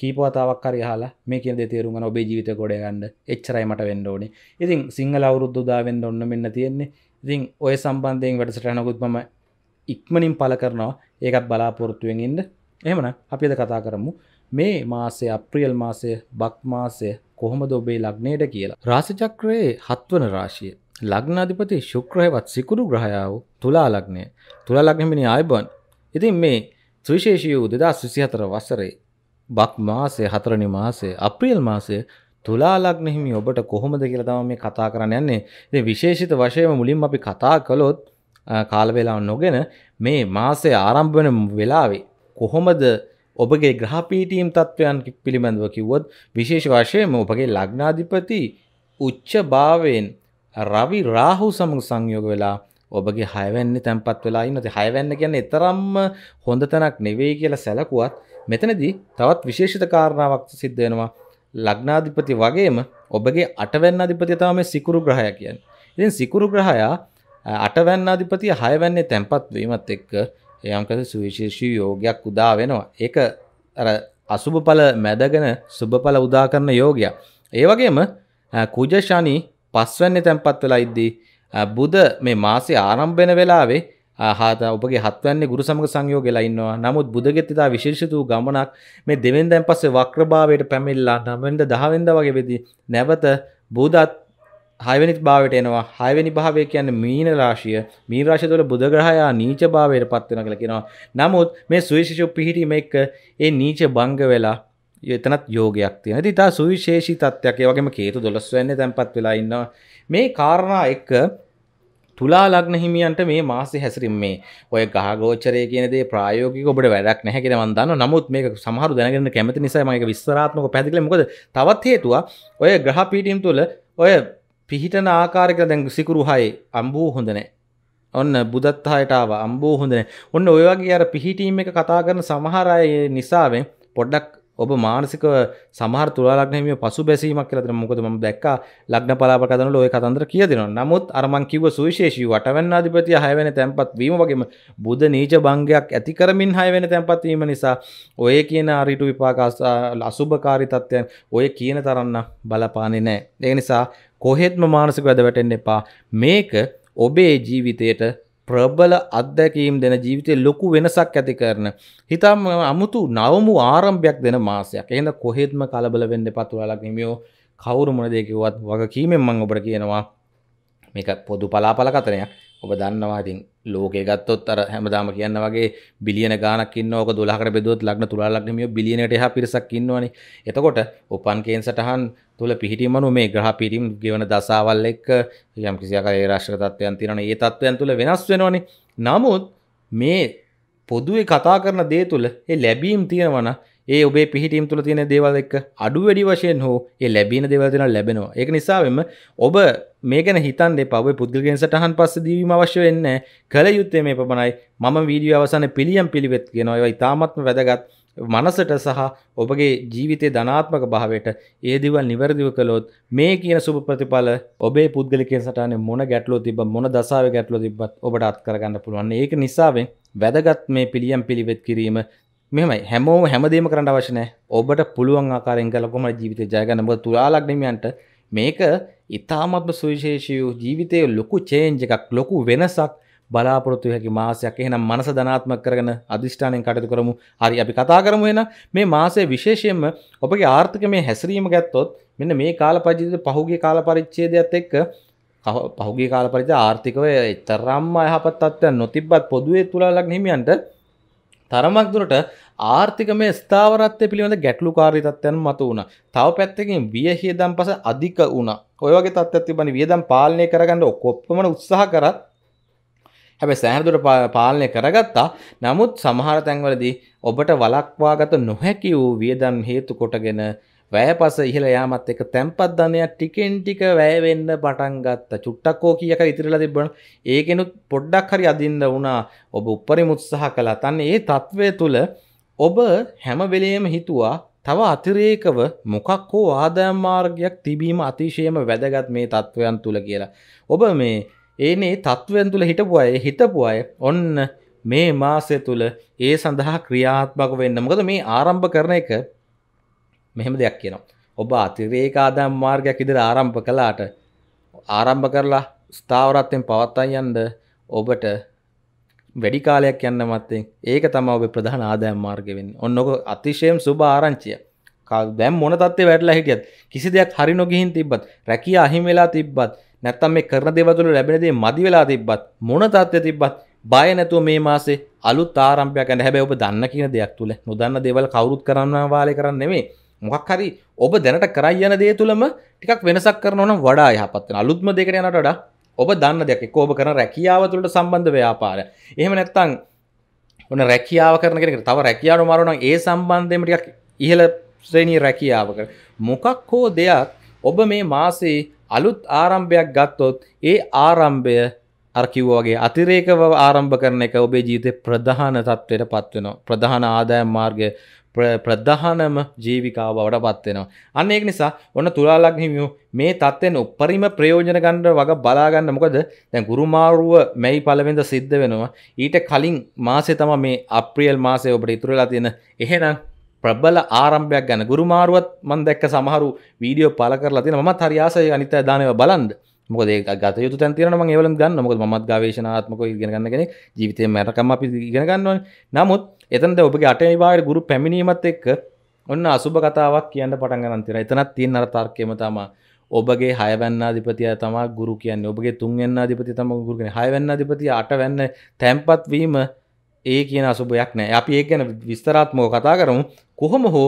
කීපවතාවක් හරි හලා මේ කියන දේ තේරුම් ගන්න ඔබේ ජීවිතය ගොඩ ගන්න එච්චරයි මට වෙන්න ඕනේ. ඉතින් සිංහල අවුරුද්ද උදා වෙන්න ඔන්න මෙන්න තියෙන්නේ. ඉතින් ඔය සම්බන්ධයෙන් වැඩසටහනකුත් මම ඉක්මනින් පළ කරනවා. ඒකත් බලාපොරොත්තුෙන් ඉන්න. එහෙමනම් අපි අද කතා කරමු මේ මාසය අප්‍රියල් මාසය බක් මාසය කොහොමද ඔබේ ලග්නයට කියලා. රාශිචක්‍රයේ හත්වන රාශිය. ලග්නාධිපති ශුක්‍රයවත් සිකුරු ග්‍රහයාව තුලා ලග්නය. තුලා ලග්නමිනි ආයබන්. ඉතින් මේ සුවිශේෂී වූ 2024 වසරේ බක් මාසය හතරනි මාසය අප්‍රියල් මාසය තුලා ලග්න හිමි ඔබට කොහොමද කියලා තමයි මේ කතා කරන්න යන්නේ. ඉතින් විශේෂිත වශයෙන් මුලින්ම අපි කතා කළොත් කාල වේලාව නොගෙන මේ මාසය ආරම්භ වෙන වෙලාවේ කොහොමද ඔබගේ ග්‍රහ පීඨීම් තත්වයන් පිළිබඳව කිව්වොත් විශේෂ වශයෙන්ම ඔබගේ ලග්නාධිපති උච්ච භාවයෙන් රවි රාහු සමග සංයෝග වෙලා ඔබගේ හයවැන්නේ තැන්පත් වෙලා ඉන්න. ඉතින් හයවැන්න කියන්නේ තරම්ම හොඳ තැනක් නෙවෙයි කියලා සැලකුවත් මෙතනදී තවත් විශේෂිත කාරණාවක් සිද්ධ වෙනවා ලග්නාධිපති වගේම ඔබගේ අටවැන්න අධිපතිය තමයි මේ සිකුරු ග්‍රහය කියන්නේ. ඉතින් සිකුරු ග්‍රහයා අටවැන්න අධිපතිය හයවැන්නේ තැන්පත් වීමත් එක්ක යම්කද සුවිශේෂී යෝගයක් උදා වෙනවා. ඒක අර අසුභඵල මැදගෙන සුභඵල උදා කරන යෝගය. ඒ වගේම කුජ ශනි පස්වැන්නේ තැන්පත් වෙලා ඉද්දී බුද මේ මාසේ ආරම්භ වෙන වෙලාවේ හත ඔබගේ හත්වන්නේ ගුරු සමග සංයෝගෙලයින්නවා නමුත් බුදගෙත්තිතා විශේෂිත වූ ගමනක් මේ දෙවෙන්දැන් පස්සේ වක්‍රභාවයට පැමිල්ලා නමෙන්ද දහවෙන්ද වගේ වෙදී නැවත බුදත් හයවැනි භාවයට එනවා හයවැනි භාවය කියන්නේ මීන රාශිය මීන රාශිය තුළ බුධ ග්‍රහයා නීච භාවයට පත් වෙනවා කියලා කියනවා. නමුත් මේ සුවිශේෂ පිහිටීම එක්ක ඒ නීච භංග වෙලා එතනත් යෝගයක් තියෙනවා. ඉතින් තා සුවිශේෂී තත්ත්වයක්. ඒ වගේම කේතු 12 වෙනි තැන්පත් වෙලා ඉන්නවා. මේ කාරණා එක්ක තුලා ලග්න හිමියන්ට මේ මාසේ හැසිරීම මේ ඔය ගහගෝචරය කියන දේ ප්‍රායෝගිකව ඔබට වැඩක් නැහැ කියලා මම දන්නවා. නමුත් මේක සමහරු දැනගෙන කැමති නිසා මම ඒක විස්තරාත්මකව පැහැදිලි මොකද තවත් හේතුව ඔය ග්‍රහ පීඨියම් තුල ඔය පිහිටන ආකාරය කියලා දැන් සිකුරු හයේ අඹුව හොඳ නැහැ. ඔන්න බුදත්හයට ආවා අම්බෝ හොඳනේ. ඔන්න ඔය වගේ අර පිහිටීම් එක කතා කරන සමහර අය නිසාවෙන් පොඩ්ඩක් ඔබ මානසික සමහර තුලා ලග්න හිමියෝ පසුබැසීමක් කියලා දෙනවා. මොකද මම දැක්කා ලග්න පලාප කදනවල ඔය කතන්දර කිය දෙනවා. නමුත් අර මං කිව්ව සුවිශේෂී වටවැන්නාධිපතිය 6 වෙනි තැන්පත් වීම වගේම බුධ නීච භංගයක් ඇති කරමින් 6 වෙනි තැන්පත් වීම නිසා ඔය කියන අරිටු විපාක අසුභකාරී තත්ත්වයන් ඔය කියන තරම්න බලපාන්නේ නැහැ. ඒ නිසා කොහෙත්ම මානසික වැද වැටෙන්න එපා. මේක ඔබේ ජීවිතයට ප්‍රබල අත්දැකීම් දෙන ජීවිතය ලොකු වෙනසක් ඇති කරන. හිතම් අමුතු නවමු ආරම්භයක් දෙන මාසයක් එහඳ කොහෙත්ම කලබල වෙන්න පතුවලක් නිමියෝ කවුරු මොනදයකිවත් වග කීමෙන් මං ඔබට කියනවා මේක පොදු පලාපල කතනයක් ඔබ දන්නවාතින් ලෝක ගත්තොත් අර හැමදාම කියන්න වගේ බිලියන ගානකින්න ඕක දොලාහර බෙදුවත් ලක්න තුලාලක්නමිය බිලියනට හා පිරිසක් ඉන්නවනි එතකොට උපන් කේන් සටහන් තුළ පිහිටීමනු මේ ග්‍රහ පිරීම් ගෙවන දසාවල් එක්ක යම් කිසික ඒ රශ්්‍ර තත්වයන් තිරන ඒ තත්වයන් තුළ වෙනස් වෙනවනි නමුත් මේ පොදුවේ කතා කරන දේ තුළ ඒ ලැබීම් තියෙනවන ඒ ඔබේ පිහිටීම් තුළ තියෙන දේවල් එක් අඩු වැඩි වශයෙන් හෝ ඒ ලැබීන දෙවල්තින ලැබෙනවා ඒක නිසාවෙම ඔබ මේකන හිතන් පව පුද්ගලගෙන් සටහන් පස්ස දීම අවශ්‍ය වෙන්න කළ යුත්තේ මේ පමණයි මම වීඩිය අවසන පිළියම් පිළිවෙත් කියෙනවා ඉතාමත්ම වැදගත් මනසට සහ ඔබගේ ජීවිතය ධනාත්මක භාවයට ඒ දිවල් නිවැරදිව කළොත් මේ කියන සුබ ප්‍රතිඵල ඔබේ පුද්ගලිකෙන් සටනේ මොන ගැටලෝ තිබ මොන දසාාව ගැටලෝ තිබත් ඔබට අත් කරගන්න පුළුවන් ඒක නිසාවෙන් වැදගත් මේ පිළියම් පිළිවෙත් කිරීම මෙමයි හැමෝම හැමදේම කරන්න අවශ්‍යනෑ ඔබට පුළුවන් ආකාරෙන් කලකොම ජීවිතය ජයගන්න බ තුරාලක්නමයන්ට මේක ඉතාමත්ම සුවිශේෂයූ ජීවිතය ලොකු චේන්ජ එකක් ලොකු වෙනසක් බලාපොරොත්තු හැකි මාසයක් එහෙනම් මනස ධනාත්මක කරගෙන අදිෂ්ඨානයෙන් කටයුතු කරමු. හරි අපි කතා කරමු එහෙනම් මේ මාසයේ විශේෂයෙන්ම ඔබගේ ආර්ථිකමය හැසිරීම ගත්තොත් මෙන්න මේ කාල පරිච්ඡේදය පහුගිය කාල පරිච්ඡේදයත් එක්ක පහුගිය කාල පරිච්ඡේද ආර්ථිකව තරම්ම යහපත් තත්ත්වයක් නොතිබ්බත් පොදුවේ තුලාලක් හිමියන්ට තරමක් දුරට ආර්ථිකමය ස්ථාවරත්වය පිළිබඳ ගැටලුකාරී තත්ත්වයන් මත වුණා. තව පැත්තකින් වියහියදම් පස අධික වුණා. ඔය වගේ තත්ත්වයක් තිබුණේ වියදම් පාලනය කරගන්න ඔක්කොම උත්සාහ කරත් හැබැ සෑහදුර පාලනය කරගත්තා නමුත් සමහර තැන්වලදී ඔබට වලක්වාගත නොහැකි වූ වියදම් හේතු කොටගෙන වැෑපස ඉහල යාමත් එක තැන්පත් ධනයක් ටිකෙන් ටික වැෑවෙන්න පටන්ගත්ත චුට්ටක්කෝ කියක ඉතිරලා තිබන ඒකෙනුත් පොඩ්ඩක් හරි අදින්න වුණා ඔබ උපරි මුත්සාහ කලා තන්න ඒ තත්ත්වය තුළ ඔබ හැමවෙලේම හිතුවා තව අතිරේකව මොකක් හෝ ආදායම් මාර්ගයක් තිබීම අතිශයම වැදගත් මේ තත්ත්වයන් තුළ කියලා. ඔබ මේ ඒනේ තත්ත්වයන් තුළ හිටපු අය හිතපු අය ඔන්න මේ මාසය තුළ ඒ සඳහා ක්‍රියාත්මක වෙන්න මොකද මේ ආරම්භ කරන එක මෙහෙම දෙයක් කියනවා. ඔබ අතිරේක ආදායම් මාර්ගයක් ඉදිරියට ආරම්භ කළාට ආරම්භ කරලා ස්ථාවරත්වයෙන් පවත්වා යන්න ඔබට වැඩි කාලයක් යන්න මත්තෙන් ඒක තමයි ඔබේ ප්‍රධාන ආදායම් මාර්ගය වෙන්නේ. ඔන්න ඔක අතිශයම සුබ ආරංචියක්. දැම් මොන තත්ත්වේ වැඩලා හිටියත් කිසි දෙයක් හරි නොගිහින් තිබ්බත් රැකියා අහිමි වෙලා තිබ්බත් නැත්තම් මේ කරන දේවල් වල ලැබෙන දේ මදි වෙලා තිබ්බත් මොන තත්ත්වෙ තිබ්බත් බය නැතුව මේ මාසේ අලුත් ආරම්භයක් ගන්න හැබැයි ඔබ දන්න කියන දෙයක් තුල නොදන්න දේවල් කවුරුත් කරන්න වාලේ කරන්නේ නෙමෙයි මොකක් හරි ඔබ දැනට කරයි යන දේ තුලම ටිකක් වෙනසක් කරනවා නම් වඩා යහපත් වෙනවා අලුත්ම දෙයකට යනට වඩා ඔබ දන්න දෙයක් එක්ක ඔබ කරන රැකියාව තුළට සම්බන්ධ ව්‍යාපාරය එහෙම නැත්නම් ඔන්න රැකියාව කරන කෙනෙකුට තව රැකියාව මාරනවා නම් ඒ සම්බන්ධයෙන්ම ටිකක් ඉහළ ශ්‍රේණියේ රැකියාව කර මොකක් හෝ දෙයක් ඔබ මේ මාසේ අලුත් ආරම්භයක් ගත්තොත් ඒ ආරම්භය අරකිව්වාගේ අතිරේකව ආරම්භ කරන එක ඔබේ ජීවිතය ප්‍රධාන තත්ත්වයට පත්වෙනවා ප්‍රධාන ආදායම් මාර්ගය ප්‍රධානම ජීවිකාව බවට පත්වෙනවා. අන්න ඒක නිසා ඔන්න තුලාලක් හිමියෝ මේ තත්ත්වෙන් උපරිම ප්‍රයෝජන ගන්න වග බලා ගන්න මොකද දැන් ගුරුමාරුව මැයි පළවෙනිද සිද්ධ වෙනවා. ඊට කලින් මාසේ තමයි මේ අප්‍රේල් මාසේ ඔබට ඉතුරු වෙලා තියෙන. එහෙනම් ප්‍රබල ආරම්භයක් ගැන ගුරුමාරුවත් මන් දැක්ක සමහරු වීඩියෝ පල කරලා තින මත් හරියාසය අනිත දානව බලන්ද මොකද ගත යුතු තැන්තිරන ම ඒවල ගන්න මොක මත් ගවේශනාත්මක ඉගෙනගන්න කෙන ජීවිතය මැරකම අපි ඉගෙනගන්නවන නමුත් එතන්ට ඔබගේ අටනි බාර ගුරු පැමිණීමත් එක්ක ඔන්න අසුභ කතාවක් කියන්න පටන්ගනන්තිර එතනත් තින් අර තර්කයම තම ඔබගේ හයවැන්නධිපතිය තම ගුරු කියන්නේ ඔබගේ තුන්වෙන්න අධිපති තම ගුරුගෙන හයවැන්න අධිපති අට වැන්න තැන්පත්වීම ඒ කියන අසුභයක් නෑ අපි ඒ ගැන විස්තරාත්මෝ කතා කරමු කොහොම හෝ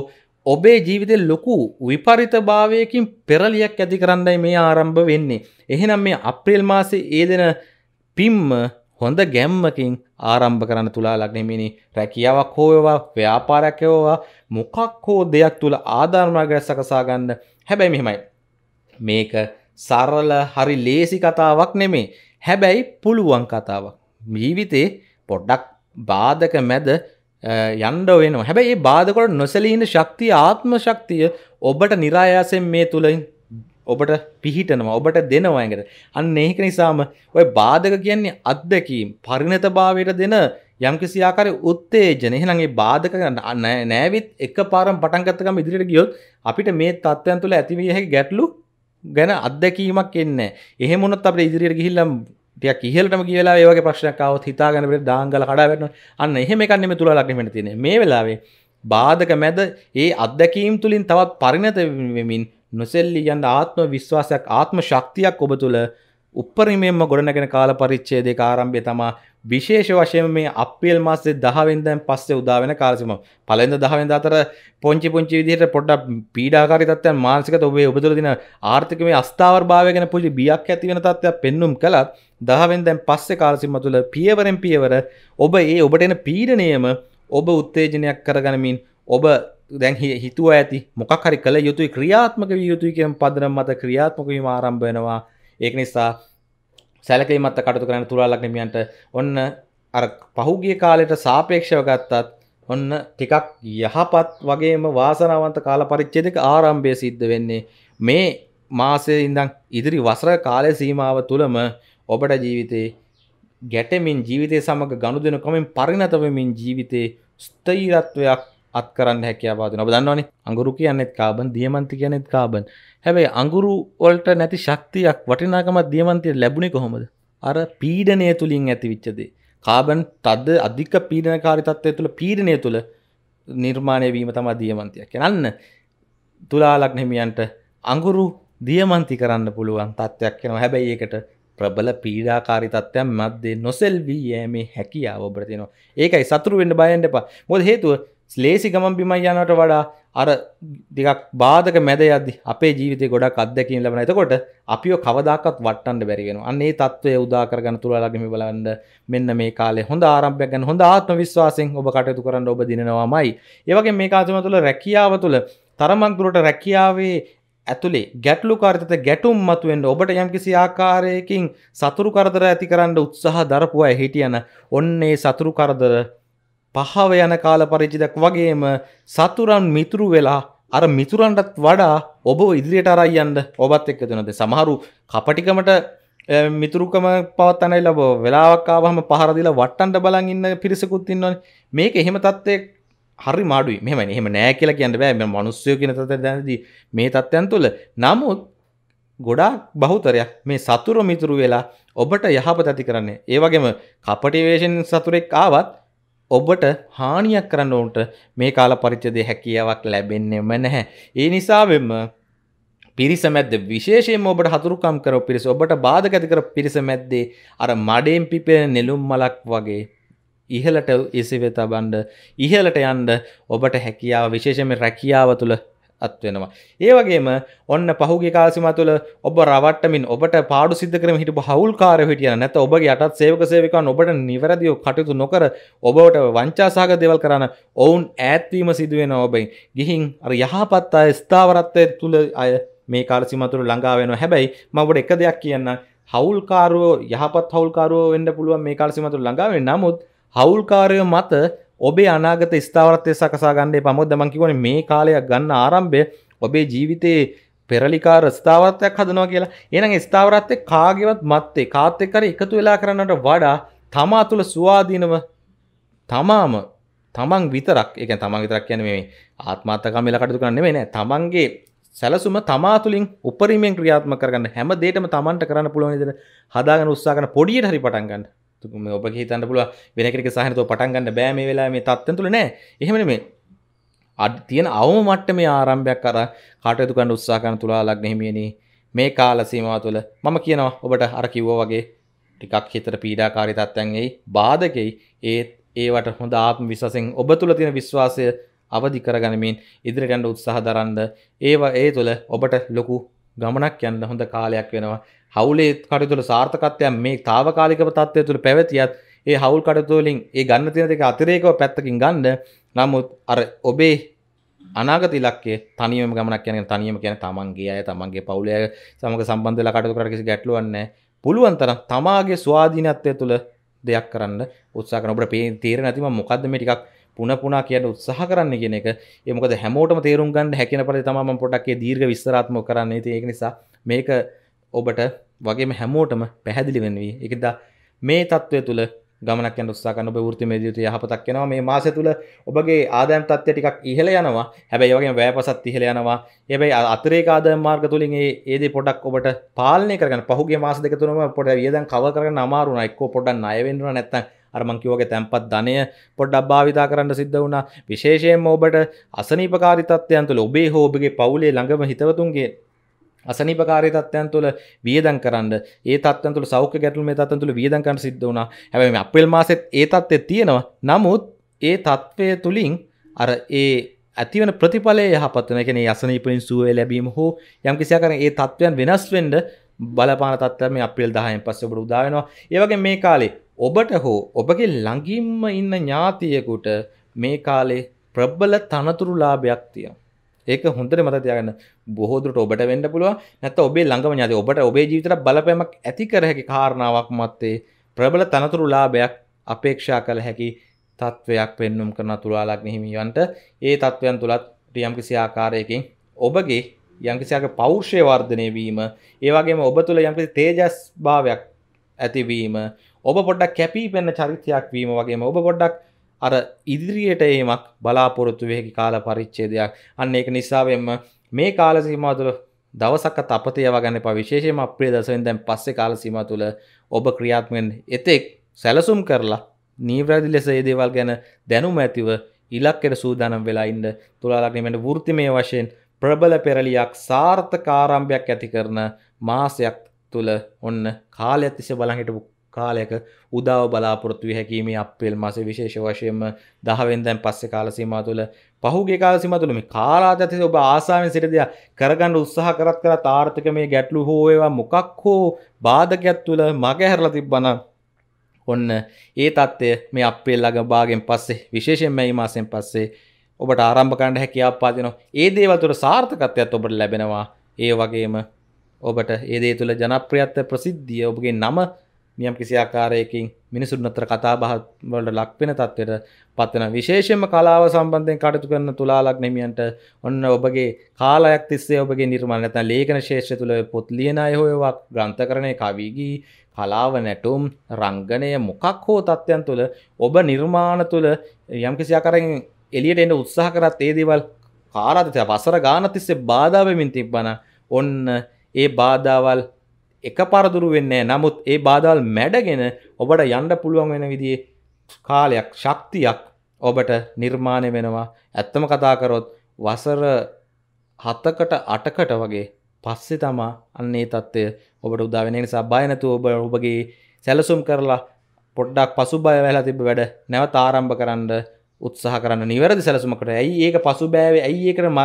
ඔබේ ජීවිතය ලොකු විපරිත භාවයකින් පෙරලියක් ඇති කරන්නයි මේ ආරම්භ වෙන්නේ එහෙනම් මේ අප්‍රේල් මාසේ ඒ දෙන පිම්ම හොඳ ගැම්මකින් ආරම්භ කරන්න තුලා ලක්නෙමිනි රැකියාවක් හෝයවා ව්‍යාපාරයක් එවවා මොකක් හෝ දෙයක් තුළ ආධර්මාගයක් සකසා ගන්න හැබැයි මෙහෙමයි. මේක සරල හරි ලේසි කතාවක් නෙමේ හැබැයි පුළුවන් කතාවක්. ජීවිතේ පොඩ්ඩක් බාධක මැද යන්ඩ වෙනවා හැබැයි ඒ බාධකොට නොසලීන ශක්තිය ආත්ම ශක්තිය ඔබට නිරායාසෙන් මේ තුළින් ඔබට පිහිටනවා ඔබට දෙනවායකට අන්න ඒක නිසාම ඔය බාධක කියන්නේ අත්දැකීම් පරිණත භාවයට දෙන යම්කිසි ආකාරය උත්තේජන එහෙනගේ බාධක නෑවිත් එක පාරම් පටන්ගත්තකම ඉදිරිට ගියොත් අපිට මේ තත්ත්වයන් තුළ ඇතිවිය හැකි ගැටලු ගැන අත්දැකීමක් එන්න එහෙමුණොත් අපට ඉදිරියට ගිහිල්ලම් ටියක් ඉහලටම කියලා ඒවගේ ප්‍රශ්නකාව හිතාගැනට දාංගල කඩාවැටන අන්න එහෙම එකන්නෙම තුළ ලක්නීමට තියෙන මේ වෙලාවේ බාධක මැද ඒ අත්දැකීම් තුළින් තවත් පරිණත වෙමින් නොසෙල්ලි යන්න ආත්ම විශ්වාසයක් ආත්ම ශක්තියක් ඔබ තුළ උපරිමයෙන්ම ගොඩනැගෙන කාල පරිච්ඡේදයේ ආරම්භය තමා විශේෂ වශයෙන් මේ අප්‍රේල් මාසයේ 10 වෙනිදාන් පස්සේ උදා වෙන කාලසීමාව. පළවෙනිදා 10 වෙනිදා අතර පොන්චි පොන්චි විදිහට පොඩ්ඩක් පීඩාකාරී තත්ත්වයන් මානසිකව ඔබේ ඔබතුල දින ආර්ථිකමේ අස්ථාවරභාවය ගැන පුංචි බියක් ඇති වෙන තත්ත්වයක් පෙන්눔 කළත් 10 වෙනිදාන් පස්සේ කාලසීමාව තුළ පියවරෙන් පියවර ඔබ ඒ ඔබට එන පීඩණයම ඔබ උත්තේජනයක් කරගනිමින් ඔබ දැන් හිතුව ඇති මොකක් හරි කළ යුතුයි ක්‍රියාත්මක විය යුතුයි කියන පදනම මත ක්‍රියාත්මක වීම ආරම්භ වෙනවා ඒක නිසා සැලකීමත් කටයුතු කරන්න තුලාලක් හිමියන්ට ඔන්න අර පහුගිය කාලයට සාපේක්ෂව ගත්තත් ඔන්න ටිකක් යහපත් වගේම වාසනාවන්ත කාල පරිච්ඡේදයක ආරම්භය සිද්ධ වෙන්නේ මේ මාසයේ ඉඳන් ඉදිරි වසර කාලය සීමාව තුළම ඔබට ජීවිතේ ගැටෙමින් ජීවිතය සමඟ ගනුදෙනු කොමින් පරිණත වෙමින් ජීවිතේ ස්ථීරත්වයක් අත් කරන්න හැකියාවාදන ඔබ දන්නවනේ අඟුරු කියන්නෙත් කාබන් දියමන්ති කියනෙත් කාබන් හැබැයි අඟුරු වොල්ට නැති ශක්තියක් වටිනාකමත් දියමන්තිය ලැබුණේ කොහොමද අර පීඩනය තුළින් ඇතිවිච්චදේ කාබන් තද අධික පීඩන කාරිතත්වය තුළ පීඩනය තුළ නිර්මාණය වීම තමා දියමන්තියක් කෙනන්න තුලාලක් නෙමියන්ට අඟුරු දියමන්ති කරන්න පුළුවන් තත්ත්වයක් කෙනවා හැබැයි ඒකට ප්‍රබල පීඩාකාරිතත්වයන් මධ්‍යේ නොසෙල්වී යෑමේ හැකියාව ඔබට තියෙනවා ඒකයි සතුරු වෙන්න බයෙන් එපා මොකද හේතුව ලේසි ගමන් බිමයි යනට වඩා අර දෙකක් බාධක මැද යද්දි අපේ ජීවිතේ ගොඩක් අත්දැකීම් ලැබෙන. එතකොට අපිව කවදාකවත් වටන්න බැරි වෙනවා. අන්න ඒ తত্ত্বය උදා කරගන්න තුලාලගේ මේ බලන්න මෙන්න මේ කාලේ හොඳ ආරම්භයක් ගන්න හොඳ ආත්ම විශ්වාසයෙන් ඔබ කටයුතු කරන්න ඔබ දිනනවාමයි. ඒ වගේම මේ කාර්යම තුළ රැකියාව තුළ තරමක් දුරට රැකියාවේ ඇතුළේ ගැටලු කාර්තත ගැටුම් මතුවෙන්ට ඔබට යම්කිසි ආකාරයකින් සතුරු කරදර ඇති කරන්න උත්සාහ දරපුවා හිටියන ඔන්නේ සතුරු කරදර පහව යන කාල පරිචිදක් වගේම සතුරන් මිතුරු වෙලා අර මිතුරන්ටත් වඩා ඔබ ඉදිරියට අරයියන්ට ඔබත් එක්ක දෙනද සමහරු කපටිකමට මිතුරුකම පවත් අනයි ලබ වෙලාවක්කාවහම පහරදිලා වට්ටන්ට බලන් ඉන්න පිරිසකුත් ඉන්නවන මේක එහෙම තත්ත්වයක් හරි මාඩුයි මෙම එහෙම නෑ කියලා කියන්න බෑ මෙ මනුස්සයෝ කියන තත දැනදී මේ තත්ත්වයන් තුළ නමුත් ගොඩා බහුතරයක් මේ සතුර මිතුරු වෙලා ඔබට යහපත ඇති කරන්නේ ඒවගේම කපටිවේශෙන් සතුරෙක් ආවත් ඔබට හානියක් කරන්න ඔවුන්ට මේ කාල පරිච්චදය හැකියාවක් ලැබෙන්නෙම නැහැ. ඒ නිසාවෙම පිරිසමැද්ද විශේෂයෙන් ඔබට හතුරුකම් කරව පිරිස ඔබට බාධක ඇති කර පිරිසමැද්දේ අර මඩයෙන් පිපෙන නෙළුම් මලක් වගේ ඉහලට ඉසිවෙත බණ්ඩ ඉහලට යන්ඩ ඔබට හැකියාව විශේෂම රැකියාව තුළ අත්වෙනවා. ඒ වගේම ඔන්න පහුගේ කාසිම තුළ ඔබ රවට්ටමින් ඔබට පාඩු සිද්ධ කරම හිට හවුල් කාර හිටිය නැත ඔබගේ අටත් සේවක සේවිකන් ඔබට නිවැරදිව කටයුතු නොකර ඔබට වංචාසාග දෙවල් කරන්න ඔවුන් ඈත්වීම සිදුවෙන ඔබයි ගිහින් අර යහපත් අය ස්ථාවරත්වය තුළ අය මේ කාලසිමතුරු ළඟාවෙන හැබැයි මවට එක දෙයක් කියන්න හවුල්කාරුවෝ යහපත් හවුල්කාරුවෝ වෙන්න පුළුවන් මේ කාලසිමතුරු ළඟාවෙන නමුත් හවුල්කාරය මත ඔබේ අනාගත ස්ථාවරත්වය සකසා ගන්නේ පමොත් දමන් කිවනේ මේ කාලයක් ගන්න ආරම්භය ඔබේ ජීවිතයේ පෙරලිකාර ස්ථාවරත්වයක් හදනවා කියලා. එහෙනම් ස්ථාවරත්වයේ කාගේවත් මැත්තේ කාත් එක්ක හරි එකතු වෙලා කරන්නට වඩා තමා තුළ සුවාදීනව තමාම තමන් විතරක්, ඒ කියන්නේ තමන් විතරක් කියන්නේ මේ ආත්මාර්ථකාමීලා කටයුතු කරන්නේ නෙමෙයි නෑ. තමන්ගේ සැලසුම තමා තුළින් උපරිමයෙන් ක්‍රියාත්මක කරගන්න හැම දෙයකම තමන්ට කරන්න පුළුවන් විදිහට හදාගෙන උත්සාහ කරන පොඩියට හරි පටන් ගන්න. ඔබ හිතන්න පුළුව වෙනකට සහනතු පටන්ගන්න බෑ මේ වෙලා මේ තත්ත තුළ නෑ එහෙමන මේ අඩ තියෙන අවම මට්ට මේ ආරම්භයක් කර කටයුතු කණ්ඩ උත්සාකන තුළා ලක් නෙහිමියනී මේ කාල සීමාව තුළ මම කියනවා ඔබට අර කිව්වෝ වගේ ටිකක් හිතට පීඩාකාරී තත්ත්වයන්ගෙයි බාධකෙයි ඒත් ඒවට හොඳ ආත්ම විශ්වාසයෙන් ඔබ තුළ තියෙන විශ්වාසය අවදි කරගනිමින් ඉදිරියට යන්න උත්සාහ දරන්න ඒවා ඒ තුළ ඔබට ලොකු ගමනක් යන්න හොඳ කාලයක් වෙනවා හවුලේ කටයුතුල සාර්ථකත්වයක් මේ తాවකාලිකව තත්ත්වය තුළ පැවතියත් ඒ හවුල් කටයුතු වලින් ඒ ගන්න තියෙන දෙක අතිරේකව පැත්තකින් ගන්න නමුත් අර ඔබේ අනාගත ඉලක්කය තනියම ගමනක් යන තනියම කියන තමන්ගේ අය තමන්ගේ පවුලේ අය සමග සම්බන්ධ වෙලා කටයුතු කරලා කිසි ගැටලුවක් නැහැ පුළුවන් තරම් තමාගේ ස්වාධීනත්වය තුළ දෙයක් කරන්න උත්සාහ කරන ඔබට තේරෙන්නේ නැතිම මොකද්ද මේ ටිකක් පුන පුනා කියන්න උත්සාහ කරන්න කියන එක ඒ මොකද හැමෝටම තේරුම් ගන්න හැකින පරිදි තමයි මම පොඩක් ඒ දීර්ඝ විස්තරාත්මක කරන්නේ. ඉතින් ඒක නිසා මේක ඔබට වගේම හැමෝටම පැහැදිලි වෙනවී එකදා මේ තත්ත්වය තුළ ගමනක් නුස්සාකන ෘති මේදතු යහපතක් කෙනවා මේ මාස තුළ ඔබගේ ආදයම් තත්ය ටිකක් ඉහල යනවා හැබැයි වගේ වැෑපසත් ඉහල යනවා එබයි අතරේ ආද මාර්ග තුලින් ඒද පොඩක් ඔබට පාලනය කරන පහුගේ මාස දෙකතුනම පොට වියදන් කව කරන අමාරුණ එක්කෝ පොඩක් අයවෙන්ුව නැත්තන් අරමංකිවගේ තැන්පත් ධනය පොඩ්ඩක් භාවිතා කරන්න සිද්ධ වුණා විශේෂයෙන් ඔබට අසනීපකාරිතත්වයන්තුල ඔබේ හෝබගේ පවුලේ ළඟම හිතවතුන්ගේ අසනීපකාරී තත්ත්වයන් තුළ වියදම් කරන්න ඒ තත්ත්වයන් තුළ සෞඛ්‍ය ගැටළු මේ තත්ත්වයන් තුළ වියදම් කරන්න සිද්ධ වුණා. හැබැයි මේ අප්‍රේල් මාසෙත් ඒ තත්ත්වය තියෙනවා. නමුත් ඒ තත්ත්වය තුලින් අර ඒ ඇතිවන ප්‍රතිඵලය යහපත් වෙන කියන්නේ අසනීපින් සුවය ලැබීම හෝ යම් කිසි ආකාරයෙන් ඒ තත්ත්වයන් වෙනස් වෙන්න බලපාන තත්ත්වය මේ අප්‍රේල් 10න් පස්සේ ඔබට උදා වෙනවා. ඒ වගේ මේ කාලේ ඔබට හෝ ඔබගේ ළඟින්ම ඉන්න ඥාතියෙකුට මේ කාලේ ප්‍රබල තනතුරු ලාභයක් තියෙනවා. ඒක හොඳට මත තියගන්න බොහෝදුට ඔබට වෙන්න පුළුව නැත ඔබේ ළඟම ඥති ඔබට ඔබේ ජීවිතර බලපෑමක් ඇති කරහැකි කාරණාවක් මත්තේ ප්‍රබල තනතුරු ලාභයක් අපේක්ෂා කළ හැකි තත්ත්වයක් පෙන්නුම් කරන තුළාලක් නහිමියන්ට ඒ තත්ත්වයන් තුළත් රියම්කිසි ආකාරයකින් ඔබගේ යම්කිසියාගේ පෞර්ෂය වර්ධනය වීම ඒවගේම ඔබ තුළ යම්කිසි තේජස් භාවයක් ඇතිවීම ඔබ පොඩ්ඩක් කැපී පෙන්න චරිතයක් වීම වගේම ඔබ පොඩ්ඩක් අර ඉදිරියට ඒමක් බලාපොරොත්තු වෙහකි කාල පරිච්චේදයක් අන්න ඒක නිසාවෙන්ම මේ කාල සීමා තුළ දවසක් තපතය වගන්න පවිශේෂම අප්‍රිය දසෙන් දැන් පස්සේ කාල සීම තුළ ඔබ ක්‍රියාත්මෙන් එතෙක් සැලසුම් කරලා නීවැරදි ලෙස ඒ දේවල් ගැන දැනුම ඇතිව ඉලක්කෙට සූදානම් වෙලා ඉන්න තුලාලක්නීමට වෘතිමය වශයෙන් ප්‍රබල පෙරලියක් සාර්ථකාරම්භයක් ඇති කරන මාසයක් තුළ ඔන්න කාලයක් තිස්සේ බලන් හිටපු කාලයක උදාව බලාපොරොත්තුව හැකීමේ අපේල් මස විශේෂ වශයෙන්ම දහවෙන්දැන් පස්සේ කාලසීම තුළ පහුගේ කාලසිම තුළ මේ කාලාතතිස ඔබ ආසාාවෙන් සිටදය කරගන්න උත්සාහ කරත් කර තාර්ථක මේ ගැටලු හෝඒවා මොකක් හෝ බාධකයක් තුළ මග හැරල තිබ්බන ඔන්න ඒ තත්ත්වය මේ අපේ ළඟ බාගෙන් පස්සේ විශේෂෙන් මැයි මාසෙන් පස්සේ ඔබට ආරම්භකණ්ඩ හැකියාපාතිනවා ඒ දේවතුර සාර්ථකත්වයක් ඔබට ලැබෙනවා ඒ වගේම ඔබට ඒ දේ තුළ ජනප්‍රියත්ව ප්‍රසිද්ධිය ඔබගේ නම නියම් කිසි ආකාරයකින් මිනිසුන් අතර කතා බහ වලට ලක් වෙන තත්ත්වයට පත්වන විශේෂයෙන්ම කලාව සම්බන්ධයෙන් කටයුතු කරන තුලා ලග්නෙමියන්ට ඔන්න ඔබගේ කාලයක් තිස්සේ ඔබගේ නිර්මාණ නැත්නම් ලේඛන ශේෂ්ත්‍ර තුල පොත් ලියන අය හොයවා ග්‍රන්ථකරණය කවි ගී කලාව නැටුම් රංගනය මොකක් හෝ තත්ත්වයන් තුළ ඔබ නිර්මාණ තුළ යම්කිසි අකරෙන් එලියට එන්න උත්සාහ කරත් ඒ දේවල් කාරාතිය වසර ගානතිස්සේ බාධාවමින් තිබ්බන ඔන්න ඒ බාධාවල් එකපාර දුරු වෙන්නේ නමුත් ඒ බාධාල් මැඩගෙන ඔබට යන්න පුළුවන් වෙන විදිහේ කාලයක් ශක්තියක් ඔබට නිර්මාණය වෙනවා ඇත්තම කතා කරොත් වසර හතකට අටකට වගේ පස්සේ තමා අන්නේ තත්ත්වය ඔබට උදාවෙන නිසා බයනතු ඔබ ඔබගේ සැලසුම් කරලා පොඩ්ඩක් පසු බය වෙලා තිබ වැඩ නැවත ආරම්භ කරන්න උත්සාහ කරන්න නිවැරදි සැලසුමකට ඇයි ඒක පසු බෑවේ ඇයි ඒකට ම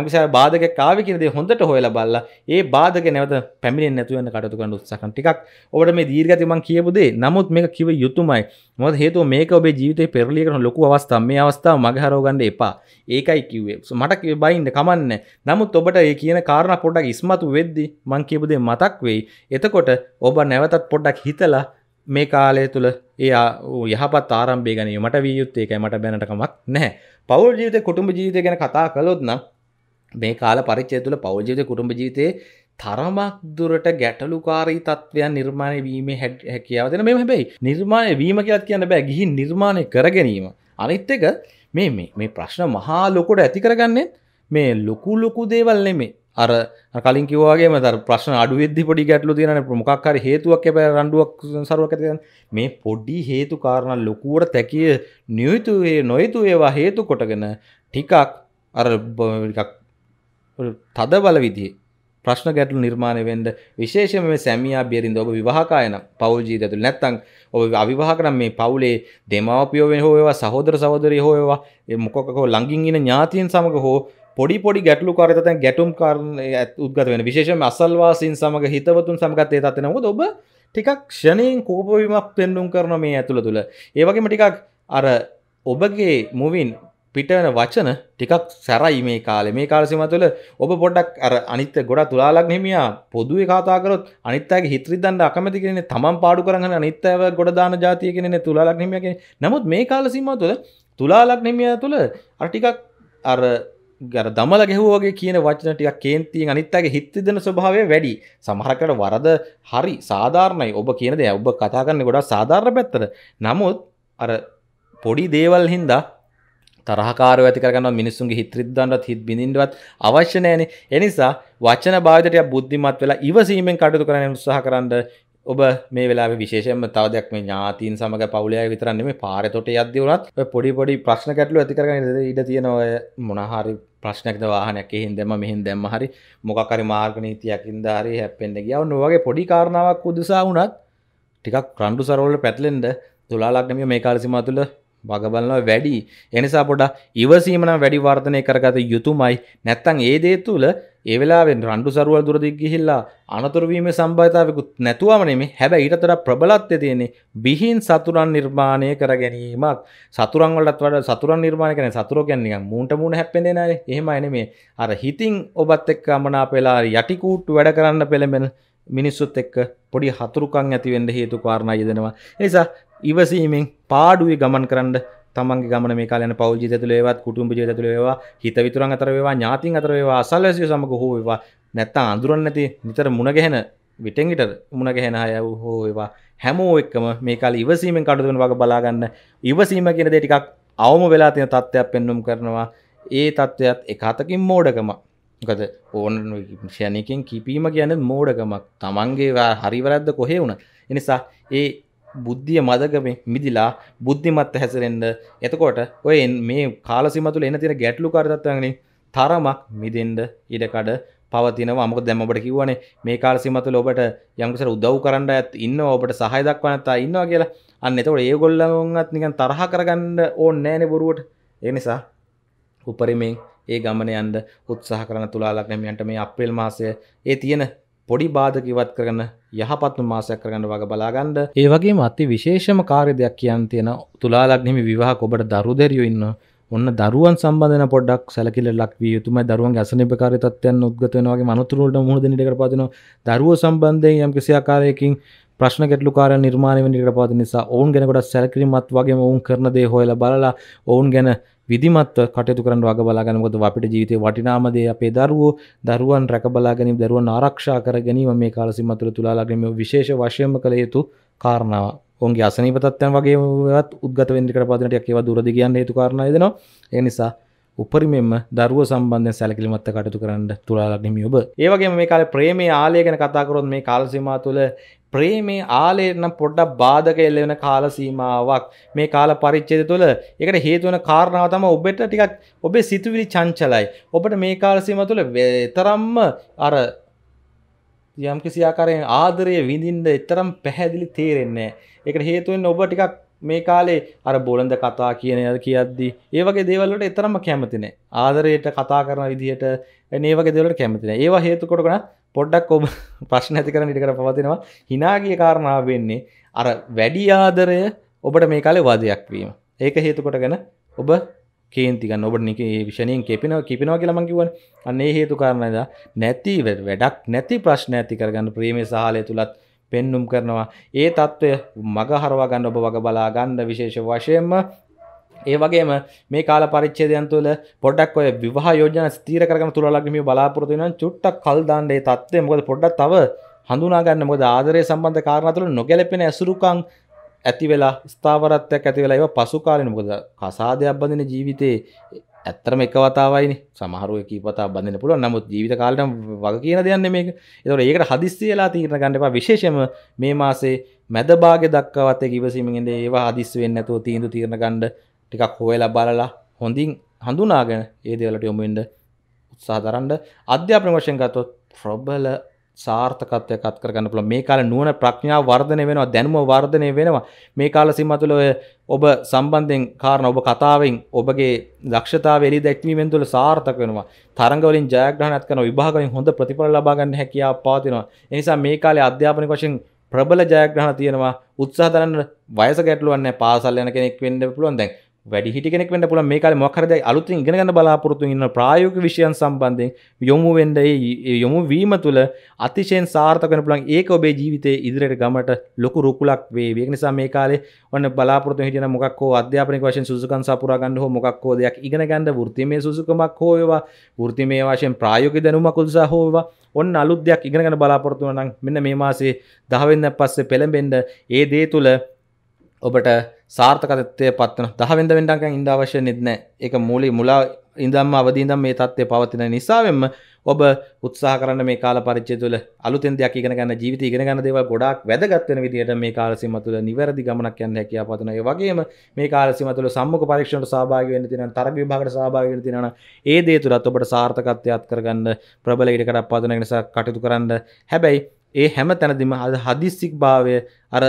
යම්කිසි බාධක කාවේ කියන දේ හොඳට හොයලා බලලා ඒ බාධක නැවත පැමිණෙන්නේ නැතුව යන කටයුතු කරන්න උත්සාහ කරන ටිකක් ඔබට මේ දීර්ඝති මම කියපු දේ නමුත් මේක කිව යුතුමයි මොකද හේතුව මේක ඔබේ ජීවිතේ පෙරලිය කරන ලොකු අවස්ථාවක් මේ අවස්ථාව මග හරව ගන්න එපා ඒකයි කිව්වේ මට කිව්වේ බයින්න කමන්නේ නමුත් ඔබට ඒ කියන කාරණා පොඩ්ඩක් ඉස්මතු වෙද්දි මම කියපු දේ මතක් වෙයි එතකොට ඔබ නැවතත් පොඩ්ඩක් හිතලා මේ කාලය තුළ එයා යහපත් ආරම්භය ගැන මට වියයුත්තේ එකයි මට බැනටකමක් නැහැ පවල් ජීවිත කුටුම්ඹ ජීවිතය ගැන කතා කළොත්නම් මේ කාල පරිච්චය තුළ පවල්ජීවිත කුටුම්ඹ ජීතය තරමක් දුරට ගැටලුකාරී තත්ත්වයන් නිර්මාණය වීම හැඩ් හැකියාව දෙන මෙම හැබැයි නිර්මාණය වීම කියත් කියන්න බෑ ගිහි නිර්මාණය කරගැනීම අනිත් එක මේ මේ ප්‍රශ්න මහා ලොකොට ඇති කරගන්නේ මේ ලොකු ලොකු දේවල් නෙමේ අර කලින් කිවවාගේම තර ප්‍රශ්න අඩුවෙද්දි පොඩි ගැටලු තියෙන ප්‍රමුක්කාර හේතුවක් එබ රණ්ඩුවක් සරුවක් ඇතිකන් මේ පොඩි හේතු කාරණ ලොකුවට තැකිය නියුතුයේ නොයුතු ඒවා හේතු කොටගෙන ටිකක් අර තද බල විදිේ ප්‍රශ්න ගැටලු නිර්මාණය වෙන්ඩ විශේෂම සැමියා බියරින්ද ඔබ විවාහකායන පවල් ජීත ඇතුළ නැත්තං ඔබ අවිවාහකනම් මේ පවුලේ දෙමාපියෝවෙන් හෝවා සහෝදර සහෝදරය හෝවා මොකොකෝ ලඟින් ඉන ඥාතියෙන් සමඟ හෝ පොඩි පොඩි ගැටලු කාරත ගැටුම් කරන උද්ගත වෙන විශේෂම අසල්වාසින් සමඟ හිතවතුන් සමගත් ඒ තත්නකො ඔබ ටිකක් ෂණයෙන් කෝපවිමක් පෙන්නුම් කරන මේ ඇතුළ තුළ ඒවගේම ටිකක් අර ඔබගේ මුවින් පිටන වචන ටිකක් සැරයි මේ කාලේ මේ කාලසිම තුළ ඔබ පොඩ්ඩක් අර අනිත්ත ගොඩා තුලාලක් නෙමියා පොදුවේ කතාකරොත් අනිත්තගේ හිත්‍රදන්න අකමති කියෙන තමන් පාඩු කරන්න අනිත්තව ගොඩදාන ජාතිය කෙනෙ තුලාලක් නෙමියක නමුත් මේ කාලසිම තුළ තුලාලක් නෙමිය තුළ අටිකක් අර ගර දමල ගැහෝගේ කියන වචනටයක් කේන්තියෙන් අනිත්තගේ හිත්ති දෙන ස්වභාවය වැඩි සමහරකට වරද හරි සාධාරණයි ඔබ කියනද ඔබ කතා කරන්න ගොඩා සාධාරණ පැත්තර නමුත් අර පොඩි දේවල් හින්දා තරහකාර ඇතිකරන්න මිනිසුන්ගේ හිත්‍රද්දන්නත් හිත් බිඳින්ටවත් අවශ්‍ය නෑනේ එනිසා වචන භාවිතටය බුද්ධිමත් වෙලා ඉවසීමෙන් කටයුතු කරන උත්සාහ කරන්න ඔබ මේ වෙලා විශේෂම තවදයක් මේ ඥාතීන් සමඟ පවුලයා විතරන්නේ මේ පාරතොට අද්‍යවනත් පොඩි පොඩි ප්‍රශ්න කැටලු ඇතිකරන ඉඩ තියෙනවය මොනහාරි ප්‍රශ්නයක්ද වාහනයක් එහින් දැම මෙහින් දැම්ම හරි මොකරි මාර්ගනීතියකින් දාරේ හැපෙන්න්න ගියාව නොවගේ පොඩි කාරණාවක් උදෙසා වුණත් ටිකක් රන්ඩු සරවල පැත්ලෙන්ට තුලාලක්නමිය මේ කාලසිම තුළ බගබලනව වැඩි එනිසා පොඩ ඉවසීමන වැඩි වර්ධනය කරගත යුතුමයි නැත්තං ඒ දේ තුළ ඒවෙලාෙන් රන්ඩු සරුවල් දුරදික් ගිහිල්ලා අනතුරවීම සම්බාධතාවකුත් නැතුවමනෙම හැබ ඉටතර ප්‍රබලත්ය තියෙනෙ බිහින් සතුරන් නිර්මාණය කර ගැනීමක් සතුරන්වලට වට සතුරන් නිර්මාණ කන සතුරෝගැන්නික මූට මුණ හැපෙන එහෙම එනමේ අර හිතින් ඔබත් එක් අමනා පෙලා යටිකූට් වැඩ කරන්න පෙළමෙන මිනිස්සුත් එක්ක පොඩි හතුරුකං ඇතිවෙන්ඩ හේතු කාරණා යදෙනවා නිසා ඉවසීමෙන් පාඩුවේ ගමන් කරන්න තමන්ගේ ගමන මේ කාලයන පවල් ජීවිත තුළ ඒවත් කුටුම්බ ජීවිත තුළ ඒවා හිත විතුරන් අතර වේවා ඥාතින් අතර වේවා අසල්වැසියෝ සමග හෝ වේවා නැත්තම් අඳුරන්නේ නැති නිතර මුණ ගැහෙන විටෙන් විට මුණ ගැහෙන අය හෝ වේවා හැමෝ එක්කම මේ කාලේ ඉවසීමෙන් කටයුතු කරන වගේ බලා ගන්න ඉවසීම කියන දේ ටිකක් අවම වෙලා තියෙන තත්ත්වයක් පෙන්වුම් කරනවා ඒ තත්ත්වයක් එක හතකින් මෝඩකම මොකද ඕන ෂණයකින් කිපීම කියන්නේ මෝඩකමක් තමන්ගේ හරි වැරද්ද කොහේ වුණත් එනිසා ඒ බුද්ධිය මදකම මිදිලා බුද්ධිමත්ත හැසරෙන්ද එතකොට ඔය මේ කාලසිමතුල එන තින ගැටලු කරතත්වන්නේ තරමක් මිදෙන්ඩ ඉඩකඩ පවතින මක දැමට කිවනේ මේ කාලසිමතුල ඔබට යම්කසර උදව් කරන්න ඇත් ඉන්න ඔබට සහයදක් වනතා ඉන්නවා කියලා අන්න එතකොට ඒගොල්ලවත් නිකන් තරහ කරගන්න ඕන් නෑනෙ බොරුවට එනිසා උපරිමෙන් ඒ ගමනයන්ද උත්සාහ කරන තුලාලක්නමියන්ට මේ අප්‍රේල් මාසය ඒ තියෙන පොඩි බාධක ඉවත් කරන යහපත් මාසයක් කරගන්න වගේ බලාගන්න. ඒ වගේම අති විශේෂම කාර්ය දෙයක් කියන්න තියෙන තුලා ලග්නෙහි විවාහක ඔබට දරු දෙරියෝ ඉන්න ඔන්න දරුවන් සම්බන්ධන පොඩ්ඩක් සැලකිල්ලක් විය යුතුමයි දරුවන්ගේ අසනීපකාරී තත්ත්වයන් උද්ගත වෙන වගේ අනතුරු වලට මුහුණ දෙන ඉඩකට පදිනවා. දරුවෝ සම්බන්ධයෙන් යම් කිසි ආකාරයකින් ප්‍රශ්න ගැටලුකාරය නිර්මාණය වෙන ඉඩකට පදින නිසා ඔවුන් ගැන ගොඩක් සැලකිලිමත් වගේම ඔවුන් කරන දේ හොයලා බලලා ඔවුන් ගැන විධිමත්ව කටයුතු කරන්න වග බලාගන්න මොකද අපිට ජීවිතේ වටිනාම දේ අපේ දරුවෝ දරුවන් රැක බලා ගැනීම දරුවන් ආරක්ෂා කර ගැනීම මේ කාල සීමා තුළ තුලාලා ගැනීම විශේෂ වශයෙන්ම කළ යුතු කාරණාව. ඔවුන්ගේ අසනීප තත්ත්වයන් වගේවත් උද්ගත වෙන්න කරන පදිනටයක් ඒවා දුරදි කියන්න හේතු කාරණා දෙනවා. ඒ නිසා උපරිමෙන්ම දරුව සම්බන්ධ සැලකිලිමත් කටයුතු කරන්න තුලාලක් නෙමෙයි ඔබ. ඒ වගේම මේ කාලේ ප්‍රේමයේ ආලය ගැන කතා කරොත් මේ කාල සීමා තුළ ප්‍රේමේ ආලේන පොඩ්ඩක් බාධක එල්ල වෙන කාල සීමාවක් මේ කාල පරිච්ඡේදය තුළ ඒකට හේතු වෙන කාරණාව තමයි ඔබට ටිකක් ඔබේ සිතුවිලි චංචලයි. ඔබට මේ කාල සීමාව තුළ තරම්ම අර යම් කිසි ආකාරයෙන් ආදරය විඳින්න තරම් පැහැදිලි තේරෙන්නේ නැහැ. ඒකට හේතු වෙන්නේ ඔබ ටිකක් මේ කාලේ අර බොළඳ කතා කියන යද කියද්දි ඒ වගේ දේවල් වලට තරම්ම කැමති නැහැ. ආදරයට කතා කරන විදිහට මේ වගේ දේවල් වලට කැමති නැහැ. ඒවා හේතු කොටගෙන පොඩ්ඩක් ඔබ ප්‍රශ්න ඇති කරන ඉටකර පවතිනවා හිනාගිය කාරණාව වෙන්නේ අර වැඩි ආදරය ඔබට මේ කාලේ වාදයක් වීම ඒක හේතුකොට ගැන ඔබ කේන්තික ඔබට නික විෂණයෙන් කෙපෙනව කිපෙනවා කියලම කිවන් අන්නේ හේතු කාරණයද නැති වැඩක් නැති ප්‍රශ්න ඇති කරගන්න ප්‍රේමේ සහලය තුළත් පෙන්නුම් කරනවා ඒ තත්ත්වය මග හරවා ගන්න ඔබ වග බලා ගන්න විශේෂ වශයෙන්ම ඒ වගේම මේ කාල පරිච්චේදයන් තුළ පොඩක් ඔය විවාහ යෝජන ස්තීර කරන තුරලක්ම බලාපොරතු නම් චුට්ටක් කල් දාන්නඩේ තත්වේ මොකද පොඩ්ඩක් තව හඳුනාගන්න මොද ආදරය සම්බන්ධ කාරණතුළ නොගැලපෙන ඇසුරුකං ඇතිවෙලා ස්ථාවරත්වයක් ඇතිවෙලා ඒව පසුකාලන මොකද කසාදයක් බඳන ජීවිතයේ ඇත්තරම එක වතාවයිනි සමහරුව කීපතා බඳන්න පුළුව නමුත් ජීවිත කාලට වග කියන දෙයන්න මේක එතවට ඒකට හදිස්සේලා තීරණ ගණඩපා විශේෂම මේ මාසේ මැදභාග දක්කවත කිවසිමගෙන්ද ඒවා හදිස් වෙන්න ඇතුව තීන්දු තීරණ ගණ්ඩ ටිකක් හොයලා බලලා හොඳින් හඳුනාගෙන ඒ දේවලට යොමුෙන්ද උත්සාහ දරන්න අධ්‍යාපන වශයෙන් ගත්තොත් ප්‍රබල සාර්ථකත්වයක් අත් කරගන්න පුළුවන් මේ කාලේ නුවණ ප්‍රඥාව වර්ධනය වෙනවා දැනුම වර්ධනය වෙනවා මේ කාල සීමා තුළ ඔය ඔබ සම්බන්ධයෙන් කාරණා ඔබ කතාවෙන් ඔබගේ දක්ෂතාව එළිය දැක්වීමෙන් තුළ සාර්ථක වෙනවා තරඟ වලින් ජයග්‍රහණයක් කරන විභාග වලින් හොඳ ප්‍රතිඵල ලබා ගන්න හැකියාව පවතිනවා ඒ නිසා මේ කාලේ අධ්‍යාපනික වශයෙන් ප්‍රබල ජයග්‍රහණ තියෙනවා උත්සාහ දරන්න වයස ගැටලුවක් නැහැ පාසල් යන කෙනෙක් වෙන්න පුළුවන් දැන් වැඩිහිටි කෙනෙක්ට පුල මේකල මොකරද අලුතින් ඉගෙනගන්න බලාපොරොත්තු ඉන්න ප්‍රායෝගික විෂයන් සම්බන්ධයෙන් යොමු වෙන්න යොමු වීම තුළ අතිශයෙන් සාර්ථක වෙන පුළුවන් ඒක ඔබේ ජීවිතයේ ඉදිරියට ගමට ලොකු රුකුලක් වේවි. ඒක නිසා මේ කාලේ ඔන්න බලාපොරොත්තු හිටින මොකක් හෝ අධ්‍යාපනික වශයෙන් සුසුකම් සපුරා ගන්න හෝ මොකක් හෝ දෙයක් ඉගෙන ගන්න වෘත්තිමය සුසුකමක් හෝ වේවා වෘත්තිමය වශයෙන් ප්‍රායෝගික දැනුමක් උදෙසා හෝ වේවා ඔන්න අලුත් දෙයක් ඉගෙන ගන්න බලාපොරොත්තු වෙනවා නම් මෙන්න මේ මාසේ 10 වෙනිදා පස්සේ පෙළඹෙන්න ඒ දේ තුළ ඔබට සාර්ථකත්වය පත්වන දහවෙන්ද වෙන්ටක ඉන්ඩ අවශ්‍ය නිත්නෑ එක මූලි මුලා ඉඳම් අවදීදම් මේ තත්ත්වය පවතින නිසාවෙන්ම ඔබ උත්සාහ කරන්න මේ කාල පරිච්චය තුළ අලුතෙන් දෙයක් ඉගෙන ගන්න ජීවිත ඉගෙන ගන්න දේවල් ගොඩක් වැදගත් වෙන විදිහට මේ කාල සීම තුළ නිවැරදි ගමනක් යන්න හැකියාව පතන ඒ වගේම මේ කාල සීම තුළ සම්මුඛ පරීක්ෂණයට සහභාගී වෙන්න තියෙනවා තරග විභාගයට සහභාගී වෙන්න තියෙනවා ඒ දේ තුලත් ඔබට සාර්ථකත්වයක් කරගන්න ප්‍රබල ඉඩකඩක් පවත්වන නිසා කටයුතු කරන්න හැබැයි ඒ හැම තැනදීම අද හදිස්සික් භාවය අර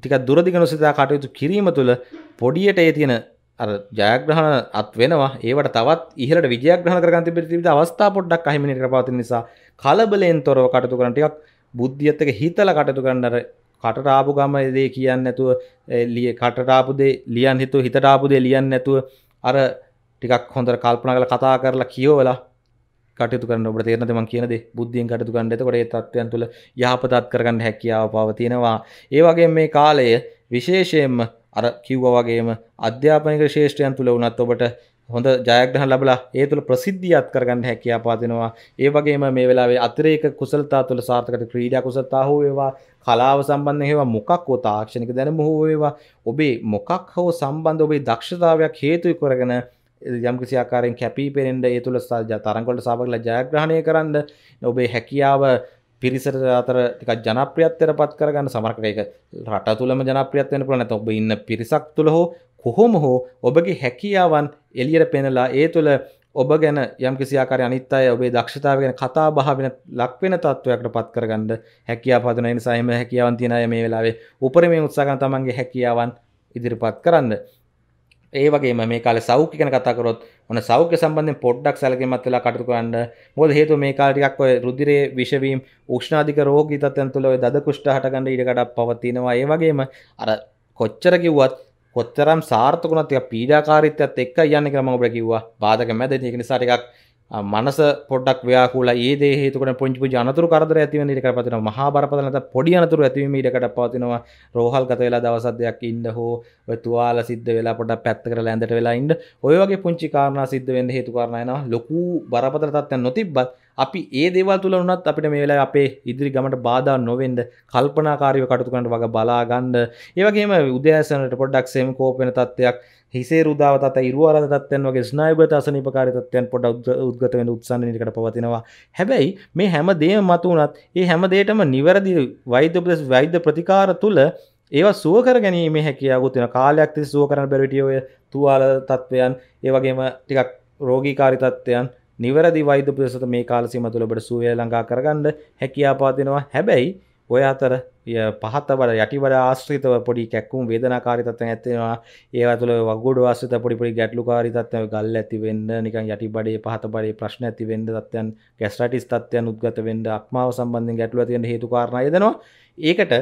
ටික දුරදිග නොසිතා කටයුතු කිරීම තුළ පොඩියට ඒ තියෙන අර ජයග්‍රහණ අත් වෙනවා ඒවට තවත් ඉහලට විජයග්‍රහණ කරගන්න තිබෙන විවිධ අවස්ථා පොඩ්ඩක් අහිමිනේට කරපවතින නිසා කලබලෙන් තොරව කටයුතු කරන ටිකක් බුද්ධියත් එක්ක හිතලා කටයුතු කරන්න අර කටට ආපු ගම දේ කියන්නේ නැතුව ලිය කටට ආපු දේ ලියන්න හිතුව හිතට ආපු දේ ලියන්න නැතුව අර ටිකක් හොඳට කල්පනා කරලා කතා කරලා කියවලා කටයුතු කරන්න ඔබට තේරෙනද මම කියන දේ බුද්ධියෙන් කටයුතු කරන්න. එතකොට ඒ தත්වයන් තුළ යහපතත් කරගන්න හැකියාව පවතිනවා. ඒ වගේම මේ කාලය විශේෂයෙන්ම අර කිව්වා වගේම අධ්‍යාපනික ශේෂ්ඨයන් තුළ වුණත් ඔබට හොඳ ජයග්‍රහණ ලැබලා ඒ තුළ ප්‍රසිද්ධියත් කරගන්න හැකියාව පවතිනවා. ඒ වගේම මේ වෙලාවේ අතිරේක කුසලතා තුළ සාර්ථකට ක්‍රීඩා කුසලතා හෝ වේවා කලාව සම්බන්ධ ඒවා මොකක් හෝ තාක්ෂණික දැනුම හෝ වේවා ඔබේ මොකක් හෝ සම්බන්ධ ඔබේ දක්ෂතාවයක් හේතු කරගෙන යම්කිසි ආකාරයෙන් කැපී පෙනෙන්ට ඒ තුළ තරන්කොට සාපකල ජයග්‍රහණය කරන්න ඔබේ හැකියාව පිරිසට අතර ටික ජනප්‍රියත්තර පත් කරගන්න සමරකරයක රට තුළම ජනප්‍රියත්වයන පුළන ඔබ ඉන්න පිරිසක් තුළ හෝ කොහොම හෝ ඔබගේ හැකියාවන් එලියට පෙනලා ඒ තුළ ඔබ ගැන යම් කිසිආකාර අනිත්තය ඔබේ දක්ෂතාව ගැන කතා භාාවෙන ලක්වෙන තත්ත්වයක්ට පත් කරගන්න හැකියා පදන නිසාහම හැකියාවන් තිනය මේ වෙලාවේ උපර මේ උත්සාගන් තමන්ගේ හැකියාවන් ඉදිරිපත් කරන්න ඒ වගේ මේ කාල සෞඛ්‍ය ගැන කතාකරොත් ඔන සෞඛ්‍ය සම්බන්ධෙන් පොඩ්ඩක් සැලකීමත් වෙලා කටයුතු කරන්න මොකද හේතුව මේ කාලේ ටිකක් ඔය රුධිරයේ විෂවීම් උෂ්ණාධික රෝගී තත්ත්වයන් තුළ ඔය දද කුෂ්ඨ හටගන්න ඉඩ කඩක් පවතිනවා ඒ වගේම අර කොච්චර කිව්වත් කොච්චරම් සාර්ථකුණත් ටික පීඩාකාරීත්වයත් එක්ක යන්නේ කියලා මම ඔබට කිව්වා බාධක මැද ඒක නිසා ටිකක් මනස පොඩක් ව්‍යාකූල ඒ හේතුකට පොංචි ජනතුර කරදර ඇතිවන ඉඩකට පතින මහා බරපතලත පොඩි අනතුරු ඇතිවීම ඉඩකට පවතිනවා රෝහල් ගත වෙලා දවසක් දෙකක් ඉන්න හෝ තුවාල සිද්ධ වෙලා පොඩක් පැත්තකට ලැඳට වෙලා ඉන්න ඔය වගේ පුංචි කාරණා සිද්ධ වෙන්න හේතු කාරණා එනවා ලොකු බරපතල තත්ත්වයක් නොතිබ්බත් අපි ඒ දේවල් තුළ වනත් අපිට මේ වෙලා අපේ ඉදිරි ගමට බාධා නොවෙන්ඩ කල්පනාකාරව කටතුකට වග බලාගන්න ඒවගේම උදෑසනට පොඩ්ඩක්සේම කෝපෙන තත්වයක් හිසේ රුදාවත ඉරුවර තත්වයන් වගේ ස්නායගත අසනිපකාරිතත්වයන් පොඩ උද්ගත වෙන උත්සන්නනිකට පවතිනවා හැබැයි මේ හැම දේ මතු වනත් ඒ හැම දේටම නිවැරදි වෛද්‍යපදෙස් වෛද්‍ය ප්‍රතිකාර තුළ ඒවා සුවකර ගැනීම හැකියාවු තින කාලයක් තිස් සුව කරන බැවිටියෝය තුවාල තත්ත්වයන් ඒවගේම ටිකක් රෝගීකාරිතත්වයන් නිවැරදි වෛද්‍ය ප්‍රසත මේ කාලසිම තුළ ඔබට සුවය ළඟා කරගන්න හැකියාපාදෙනවා හැබැයි ඔය අතර පහත්තවල යටිවල ආශ්‍රිතව පොඩි කැක්කුම් වේදනාකාරී තත්ත්වයන් ඇත්තෙනවා ඒවා තුළ වගුඩු ආශ්‍රිත පොඩි පොඩි ගැටලුකාරී තත්ත්වයන් ගල් ඇති වෙන්න නිකන් යටිබඩේ පහතබඩේ ප්‍රශ්න ඇති වෙන්න තත්ත්වයන් ගැස්ට්‍රයිටිස් තත්ත්වයන් උද්ගත වෙන්න අක්මාව සම්බන්ධයෙන් ගැටලු ඇති වෙන්න හේතු කාරණා එදෙනවා ඒකට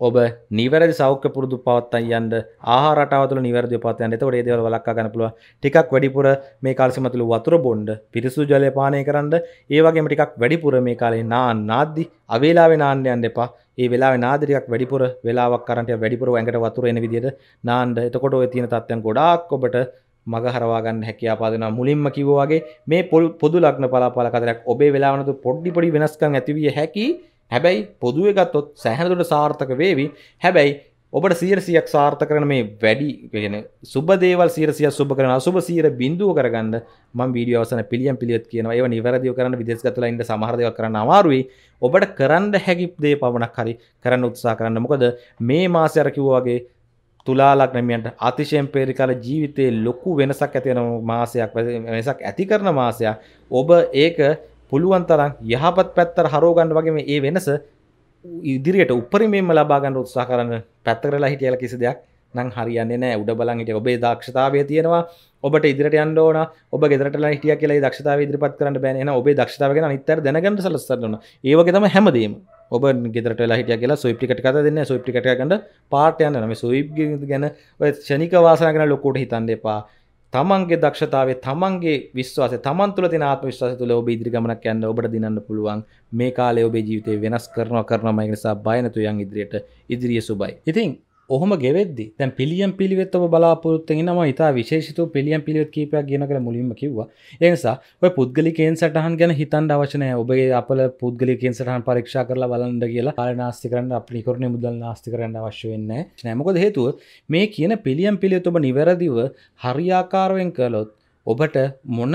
ඔබ නිවැරදි සෞඛ්‍ය පුරුදු පවත්තන් යන්න ආහාර රටාව තුළ නිවැරදිව පවත්වා යන්න. එතකොට මේ දේවල් වළක්වා ගන්න පුළුවන්. ටිකක් වැඩිපුර මේ කාලසීම තුළ වතුර බොන්න, පිරිසුදු ජලය පානය කරන්න, ඒ වගේම ටිකක් වැඩිපුර මේ කාලේ නාන්න, නාද්දි අවේලාවේ නාන්න යන්න එපා. ඒ වෙලාවේ නාද ටිකක් වැඩිපුර වෙලාවක් කරන්ට වැඩිපුර ඇඟට වතුර එන විදිහට නාන්න. එතකොට ඔය තියෙන තත්ත්වයන් ගොඩාක් ඔබට මග හරවාගන්න හැකියාපාදනවා මුලින්ම කිව්වාගේ මේ පොදු ලක්න පලාපාල කතරක් ඔබේ වෙලාවනතු පොඩ්ඩි පොඩි වෙනස්කම් ඇතිවිය හැකි හැබැයි පොදුව ගත්තොත් සැහැනදුට සාර්ථක වේවි හැබැයි ඔබට සීරසියක් සාර්ථ කරන මේ වැඩි ගෙන සුබදේවල් සීරසිය සුබ කරන සුබ සීර බිඳුව කරගන්න ම වීඩියෝසන පිළියම් පිළියත් කියන ඒව නිවැරදිව කරන්න විදෙස්ගතුලයින්ට සමහරදව කරන අවාරුයි ඔබට කරන්න හැකිප් දේ පමණක් හරි කරන්න උත්සා කරන්න මොකද මේ මාසයර කිව්වාගේ තුලාලක්නමියන්ට අතිශයෙන් පේරිකාල ජීවිතයේ ලොකු වෙනසක් ඇතියෙන මාසයක් වෙනසක් ඇති කරන මාසයක් ඔබ ඒක පුළුවන් තරන් යහපත් පැත්තර හරෝගන්න වගේ ඒ වෙනස ඉදිරියට උපරිමෙන්ම ලබාගන්න උත්සා කරන්න පැත්තරලා හිටියල කිසි දෙයක් නං හරියන්නේ නෑ උඩ බලන්ට ඔබේ දක්ෂතාවය තියෙනවා ඔබට ඉදිරට යන්න ඕන ඔබ ගෙදරට හිටිය කියලා දක්ෂතාව ඉදිරිපත් කරන්න බෑන ඔබේ දක්ෂතාවගෙන නිතර දැනගන්න සලස්සරන්න ඒවගේතම හැමදීම ඔබ ගෙදරට හිටිය කියලා සොයිප්ටිකට කත දෙන්න සොයිප්ටිකට ගන්න පාට යන්න නම සොයිප් ගැන ෂනික වාසන කෙන ලොකොට හිතන්න එපා තමන්ගේ දක්ෂතාවය තමන්ගේ විශ්වාස තමන් තුළ තින ආත්ම විශ්වාස තුළ ඔබ ඉදිරි ගමනක් යන්න ඔබට දිනන්න පුළුවන් මේ කාලේ ඔබේ ජීවිතේ වෙනස් කරනවා කරනවා ඒ නිසා බය නැතුව යන් ඉදිරියට ඉදිරිය සුබයි. ඉතින් ඔහොම ගෙවෙද දැ පිළියම් පිළිවෙත් ඔබ බලාපොරත්තුෙන් නම ඉතා විශේෂතු පිළියම් පිළිවෙත් කීපයක් ගෙන කළ මුලින්ම කිව්ව එනිසා ඔය පුද්ගලිකෙන් සටහන් ගැන හිතන් අවශනය ඔබගේ අපල පුද්ගලිකෙන් සටහන් පරීක්ෂා කරලා බලන්ඩ කියලා අර නාස්ති කරන්න අපි කරන මුදල් නාස්ති කරන්න අවශ්‍ය වෙන්න නෑමකොද හේතුව මේ කියන පිළියම් පිළිවෙත් ඔබ නිවැරදිව හරියාකාරුවෙන් කළොත් ඔබට මොන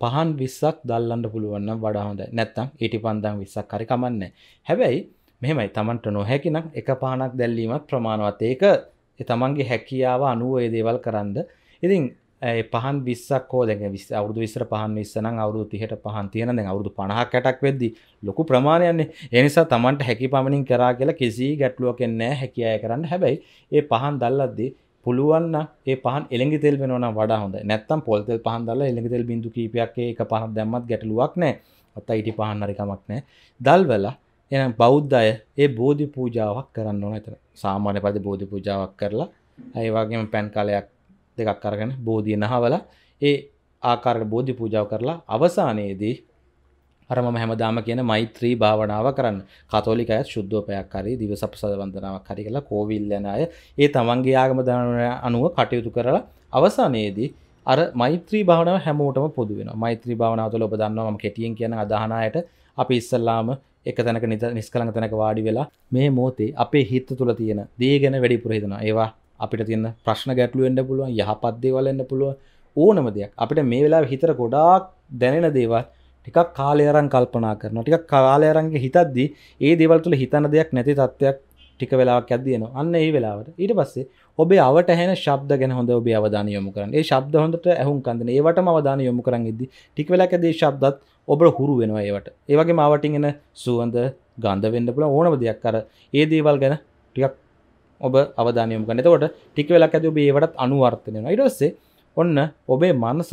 පහන් විස්සක් දල්ලන්න පුළුවන්න වඩා හොඳ නැත්තම් ඊටි පන්දම් විස්සක් හරිකමන්න හැබැයි මෙමයි තමන්ට නොහැකිනම් එක පහනක් දැල්ලීමත් ප්‍රමාණවත් ඒක තමන්ගේ හැකියාව අනුව ඒදේවල් කරන්න ඉතින් පහන් විස්සක් හෝ දැ විස් අවුදු විසර පහන් විස්සන අවුරු තිහට පහන් තියෙන දැ අවුදු පණහක් කැටක් වෙද්දි ලොකු ප්‍රමාණයන්නේ එනිසා තමන්ට හැකි පමණින් කරා කියලා කිසි ගැටලුවකෙන්නෑ හැකියාය කරන්න හැබැයි ඒ පහන් දල්ලද්දී පුළුවන්න ඒ පහන් එළඟි තෙල් වෙනවන වඩා හොඳ නැත්තම් පොල්තෙල් පහන් දාලා එළඟි තෙල් බිඳු කීපයක් ඒක පහක් දැම්මත් ගැටලුවක් නැහැ අත්ත ඊටි පහන් හරි කමක් නැහැ දල්වලා එහෙනම් බෞද්ධ අය ඒ බෝධි පූජාවක් කරන්න ඕන එතන සාමාන්‍ය පරිදි බෝධි පූජාවක් කරලා ඒ වගේම පැන් කලයක් දෙකක් අරගෙන බෝධිය නහවලා ඒ ආකාරයට බෝධි පූජාව කරලා අවසානයේදී අර මම හැමදාම කියන මෛත්‍රී භාවනාව කරන්න. කතෝලික අයත් සුද්ධෝපයක් හරි දිවසප්සද වන්දනාවක් හරි කරලා කෝවිල් යන අය ඒ තමන්ගේ ආගම අනුව කටයුතු කරලා අවසානයේදී අර මෛත්‍රී භාවනාව හැමෝටම පොදු වෙන මෛත්‍රී භාවනාව තුළ ඔබ දන්නවා මම කෙටියෙන් කියන අදහනායට අපි ඉස්සල්ලාම එක තැනක නිස්කලංක තැනක වාඩි වෙලා මේ මොහොතේ අපේ හිත තුළ තියෙන දේ ගැන වැඩි පුරහිතනවා ඒවා අපිට තියෙන ප්‍රශ්න ගැටලු වෙන්න පුළුවන් යහපත් දේවල් වෙන්න පුළුවන් ඕනම දෙයක් අපිට මේ වෙලාවේ හිතට ගොඩාක් දැනෙන දේවල් ටිකක් කාලයරන් කල්පනා කරන ටික කාලයරන්ගේ හිතද්දි ඒ දෙවල්තුල හිතන දෙයක් නැති තත්ත්වයක් ටික වෙලාක් ඇදයන අන්න ඒ වෙලාවට ඊට පස්සේ ඔබේ අවට හැන ශබ්ද ගැන හොඳ ඔබේ අවධාන යොමු කරන්න ඒ ශබ්ද හොඳට ඇහුම් කන්දන ඒවට අවධාන යොමු කරන්න ඉදදි ටික වෙලාකදේ ශබ්දත් ඔබ හුරු වෙනවා ඒවට ඒවගේ මාවටින් එන සුවන්ද ගන්ධ වෙන්න පුළ ඕනම දෙයක් කර ඒ දේවල් ගැන ටිකක් ඔබ අවධානයම් කනතකොට ටික වෙලක් ඇති ඔබ ඒවටත් අනුවර්තනය ඉටස්සේ ඔන්න ඔබේ මනස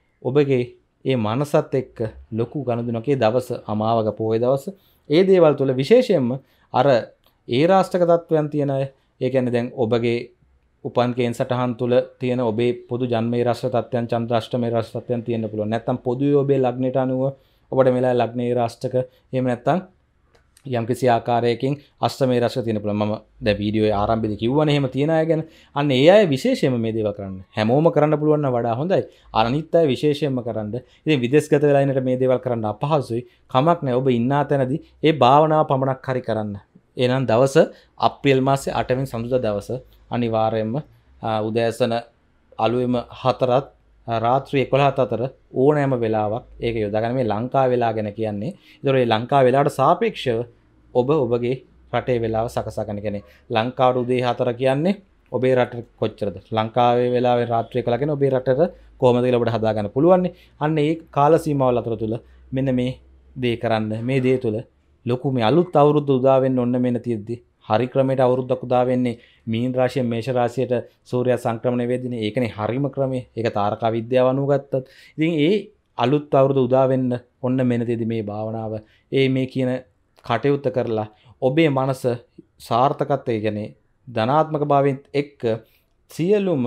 ඔබගේ ඒ මනසත් එක්ක ලොකු ගණදුනකේ දවස අමාවක පෝය දවස ඒ දේවල් තුළ විශේෂයෙන්ම අර ඒ රාෂ්ටක තත්ත්වයන් තියෙන ඒකැන දැන් ඔබගේ උපන්කෙන් සටහන් තුළ තියෙන ඔබේ පොදු ජන්මේ රශ තත්යන් චන්ද්‍රෂ්ටම රශ්තයන් තියෙන පුළ නැතම් පොදු ඔබේ ලක්නට අනුව ඔබට වෙලා ලක්නේ රාෂ්ටක එම නැත්තන් යම්කිසි ආකාරයකින් අස්තමේ රස තියෙන පුළුවන් මම දැන් වීඩියෝයේ ආරම්භයේදී කිව්වනේ එහෙම තියන අය ගැන අන්න ඒ අය විශේෂයෙන්ම මේ දේවල් කරන්න හැමෝම කරන්න පුළුවන් නම් වඩා හොඳයි අනිත් අය විශේෂයෙන්ම කරන්න ඉතින් විදේශගත වෙලා ඉන්නට මේ දේවල් කරන්න අපහසුයි කමක් නැහැ ඔබ ඉන්නා තැනදී ඒ භාවනාව පමණක් හරි කරන්න එහෙනම් දවස අප්‍රේල් මාසේ 8 වෙනි සඳුදා දවස අනිවාර්යයෙන්ම උදෑසන අලුයම හතරත් රාත්‍රී එකොළහත් අතර ඕනෑම වෙලාවක් ඒක යොදගන මේ ලංකා වෙලා ගැන කියන්නේ දොරේ ලංකා වෙලාට සාපේක්ෂව ඔබ ඔබගේ රටේ වෙලාව සකසගන කෙනෙ ලංකාවට උදේ හතර කියන්නේ ඔබේ රට කොච්චරද ලංකාවේ වෙලාවේ රාත්‍රය කලගෙන ඔබේ රට කොමදල ඔබට හදාගන්න පුළුවන්නේ අන්න ඒ කාල සීමාවල් අතර තුළ මෙන්න මේ දේ කරන්න මේ දේ තුළ ලොකු මේ අලුත් අවුරුද්ධ උදාවෙන් ඔන්න මෙන තියද්දි හරි ක්‍රමයට අවුරුද්දක් උදාවෙන්නේ මීන් රාශය මේෂ රාසියට සූරය සංක්‍රමණය වේදින ඒකන හරිම ක්‍රමේ එක තාරකා විද්‍යාව අනුගත්තත් ඉතින් ඒ අලුත් අවුරුදු උදාවෙන්න ඔන්න මෙනතිද මේ භාවනාව ඒ මේ කියන කටයුත්ත කරලා ඔබේ මනස සාර්ථකත්වය ගැනේ ධනාත්මක භාවිත් එක්ක සියලුම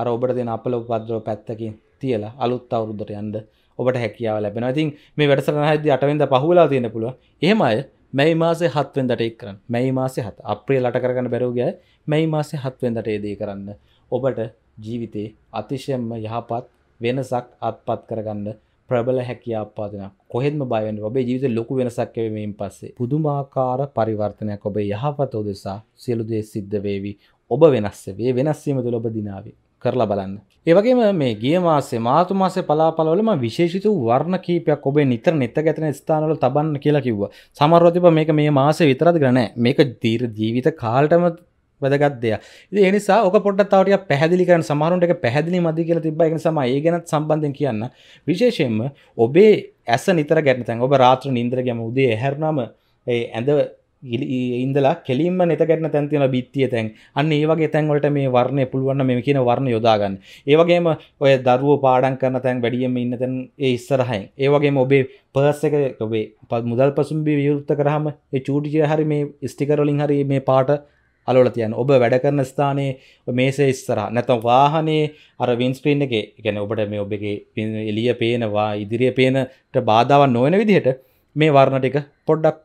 අර ඔබට දෙන අපල උපද්‍රව පැත්තකින් තියලා අලුත් අවුරුද්දට යන්න ඔබට හැකියාව ලැබෙනවා. ඉතින් මේ වැඩසටහන හයිදී 8 වෙනිදා පහුවලා තියෙන පුළුවන්. එහෙම අය මැයි මාසේ හත්වෙන්දට එක් කරන්න මැයි මාසේ හත් අප්‍රිය ලට කරගන්න බැරෝගය මැයි මාසේ හත්වෙන්දට ඒදී කරන්න ඔබට ජීවිතයේ අතිශයම්ම යහපත් වෙනසක් අත්පත් කරගන්න ප්‍රබල හැකි අපාදන කොහෙම බයවන්න ඔබේ ජීවිත ලොකු වෙනසක්කවීමෙන් පස්සේ පුදුමාකාර පරිවර්තනයක් ඔබේ යහපත උදෙසා සියලුදේ සිද්ධ වේවි ඔබ වෙනස්සේ වේ වෙනස්වීම තුළ ඔබ දිනාවේ කරලා බලන්න. ඒවගේම මේ ගිය මාසේ මාතු මාසේ පලාපලවලම විශේෂිත වර්ණ කීපයක් ඔබේ නිතර නිත ගැතන ස්ථානවල තබන්න කියලා කිව්වා. සමහරව තිබ්බා මේක මේ මාසේ විතරද කියලා නෑ. මේක දීර්ඝ ජීවිත කාලටම වැදගත් දෙයක්. ඉතින් ඒ නිසා ඔක පොඩ්ඩක් තව ටිකක් පැහැදිලි කරන්න සමහරුන්ට ඒක පැහැදිලි මදි කියලා තිබ්බා. ඒක නිසා මම ඒ ගැනත් සම්බන්ධයෙන් කියන්න. විශේෂයෙන්ම ඔබේ ඇස නිතර ගැටෙන තැන් ඔබ රාත්‍රී නිින්දර ගියම උදේ ඇහැරුනම ඒ ඇඳ ඉන්දලා කෙලින්ම නතගැන තැන්තින බිත්තිය තැන් අන්න ඒවගේ තැන්වලට මේ වර්ණය පුළුවන්න මෙම කියන වර්ණ යොදාගන්න ඒවගේම ඔය දරුව පාඩන් කරන තැන් වැඩියම ඉන්න තැන් ඒ ඉස්සරහයි ඒවගේම ඔබේ පර්සක ඔබේ පත් මුදල් පසුම්බි වියුත්ත කරහම ඒ චූටිචය හරි මේ ස්ටිකරලින් හරි මේ පාට අලොල තියන ඔබ වැඩ කරන ස්ථානයේ මේසේ ඉස්සර නැතම් වාහනේ අර වින්ස්ක්‍රීන් එක ගැන ඔබට මේ ඔබගේ එලිය පේනවා ඉදිරිය පේනට බාධාව නොවන විදිහට මේ වර්ණටික පොඩ්ඩක්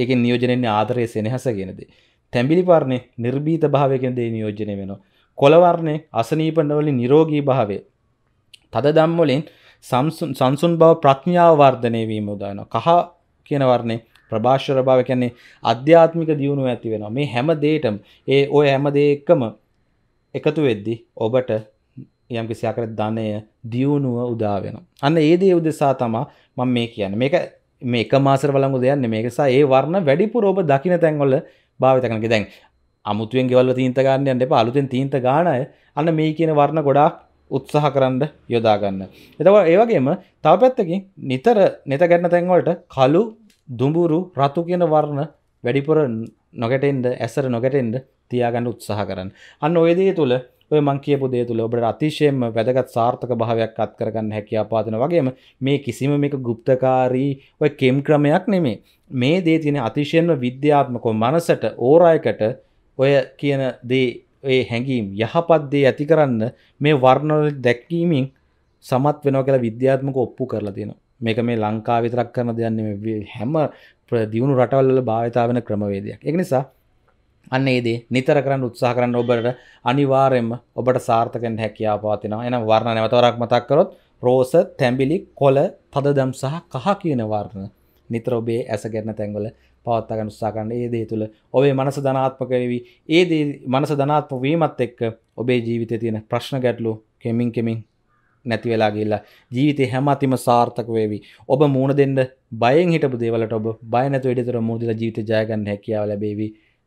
ඒක නියෝජනයෙන් ආදරය සෙනහස ගෙනද. තැම්බිලිවරණය නිර්බීත භාවයකෙන් දේ නියෝජනය වෙනවා. කොළවරණය අසනීපනවලින් නිරෝගී භාවය. තද දම්වලින් සංසුන් බව ප්‍රඥාව වර්ධනය වීම උදාන කහ කියනවරණේ ප්‍රභාෂර භාව කියන්නේ අධ්‍යාත්මික දියුණුව ඇති වෙනවා මේ හැම දේටම ඒ ඔය හැම දෙයකම එකතු වෙද්දි ඔබට යම් කිසි ආකාරයක ධනය දියුණුව උදා වෙනවා අන්න ඒ දේ උදෙසා තමයි මම මේ කියන්නේ මේක මේක මාසර බලමු දෙයන්න මේකසා ඒ වර්ණ වැඩිපුර ඔබ දකින තැන්වල භාවිතකනක දැන් අමුතුවෙන් ගෙවල්ල තීන්ත ගන්නයන්න එප අලුතෙන් තීන්ත ගානය අන්න මේ කියන වර්ණ ගොඩාක් උත්සාහ කරන්න යොදාගන්න. එතව ඒවගේම තව පැත්තකින් නිතර නෙත ගැන්න තැන්වලට කලු දුඹුරු රතු කියන වර්ණ වැඩිපුර නොගැටෙන්ද ඇසර නොගැටෙන්ද තියාගන්න උත්සාහ කරන්න. අන්න ඔයදේ තුළ ඔය මං කියපු දේ තුළ ඔබට අතිශයෙන්ම වැදගත් සාර්ථක භාවයක් අත් කරගන්න හැකි අපාදන වගේම මේ කිසිම මේක ගුප්තකාරී ඔය කෙම් ක්‍රමයක් නෙමේ මේ දේ තියෙන අතිශයෙන්ම විද්‍යාත්මකෝ මනසට ඕරායකට ඔය කියන දේ ඒ හැඟීම් යහපත් දේ ඇති කරන්න මේ වර්ණවල දැක්වීමෙන් සමත් වෙනවා කියලා විද්‍යාත්මක ඔප්පු කරලා තියෙනවා මේක මේ ලංකා විතරක් කරන දෙයන්නේ හැම දියුණු රටවල්ල භාවිතාවන ක්‍රමවේදයක් එක නිසා අන්න ඒදේ නිතර කරන්න උත්සාහ කරන්න ඔබට අනිවාර්යෙන්ම ඔබට සාර්ථකෙන් හැකියාව පවතිනවා. එහෙනම් වර්ණ නැවතවරක් මතක් කරොත් රෝස, තැඹිලි, කොළ, පදදම් සහ කහ කියන වර්ණ නිතර ඔබේ ඇස ගැටෙන තැන්වල පවත්වා ගන්න උත්සාහ කරන ඒ දේ තුළ ඔබේ මනස ධනාත්මක වෙවි. ඒ දේ මනස ධනාත්මක වීමත් එක්ක ඔබේ ජීවිතයේ තියෙන ප්‍රශ්න ගැටලු කෙමින් කෙමින් නැති වෙලා ගිහිල්ලා ජීවිතේ හැම අතිම සාර්ථක වේවි. ඔබ මූණ දෙන්න බයෙන් හිටපු දේවලට ඔබ බය නැතුව ඉදිරියට මූණ දීලා ජීවිතය ජය ගන්න හැකියාව ලැබේවි.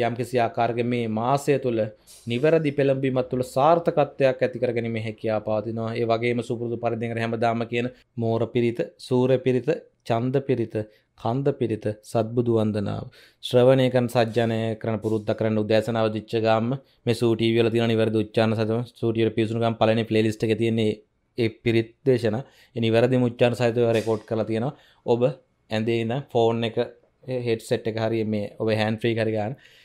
යම්කිසි ආකාරක මේ මාසය තුළ නිවැරදි පෙළඹීමත් තුළ සාර්ථකත්වයක් ඇතිකර ගැනීම හැකියා පාතිනවා ඒ වගේම සුපුරුදු පරිදිර හැමදාම කියන මෝර පිරිත සූර පිරිත චන්ද පිරිත කන්ද පිරිත සත්බුදු වන්දනාව ශ්‍රවණයකන් සජ්ජනය කරන පුරුද්ධ කරන්න උදෑසනාව දිච්චගම්ම මේ සූටීවල තින නිවැරදි උච්චාන සතම සූටියට පිසුනුකම් පලන ප්ලේලිස්ට තියෙන්නේ ඒ පිරිත් දේශන නිවැරදි මුච්චාන සහිතව රෙකෝඩ් කලා තියෙනවා ඔබ ඇඳේන ෆෝන් එක හෙට් සෙට් එක හරි මේ ඔබ හැන් ්‍රී කරගන්න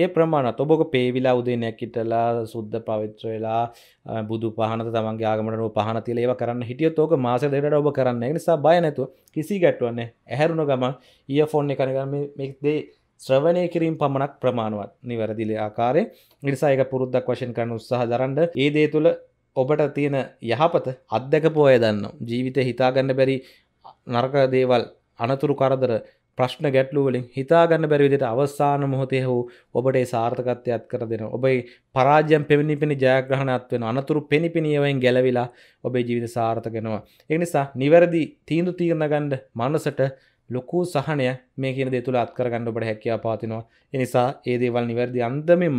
ඒ ප්‍රමාණ ඔබක පේවිලා උදේනයක් ඉටලා සුද්ධ පවිත්‍ර වෙලා බුදු පහනත තමන්ගේ ආගමට පහන තිල ඒව කරන්න හිටිය තෝක මාස දෙට ඔබ කරන්න නිසා බය නැතුව කිසි ගැටවන්නේ ඇහැරුණ ගම ඒ ෆෝන් කරගම මෙක්දේ ශ්‍රවණය කිරීම පමණක් ප්‍රමාණවත් නිවැරදිලේ ආකාරය නිසායක පුරුද්දක් වශයෙන් කරන උත්සාහ දරන්ඩ ඒ දේ තුළ ඔබට තියෙන යහපත අත්දැක පෝය දන්න ජීවිතය හිතාගන්න බැරි නර්ක දේවල් අනතුරු කරදර ප්‍රශ්න ගැටලුවලින් හිතාගන්න බැරි විදිහට අවසාන මොහොතේ හෝ ඔබට ඒ සාර්ථකත්වයක් කර දෙනවා. ඔබේ පරාජයන් පෙනිපෙනි ජයග්‍රහණයක් වෙනවා. අනතුරු පෙනිපෙනියෙන් ගැලවිලා ඔබේ ජීවිත සාර්ථක වෙනවා. ඒ නිසා නිවැරදි තීන්දුව తీරන ගන්න මනසට ලොකු සහනය මේ කියන දේ තුල අත්කර ගන්න ඔබට හැකියාව පවතිනවා. ඒ නිසා ඒ දේවල් නිවැරදි අන්දමින්ම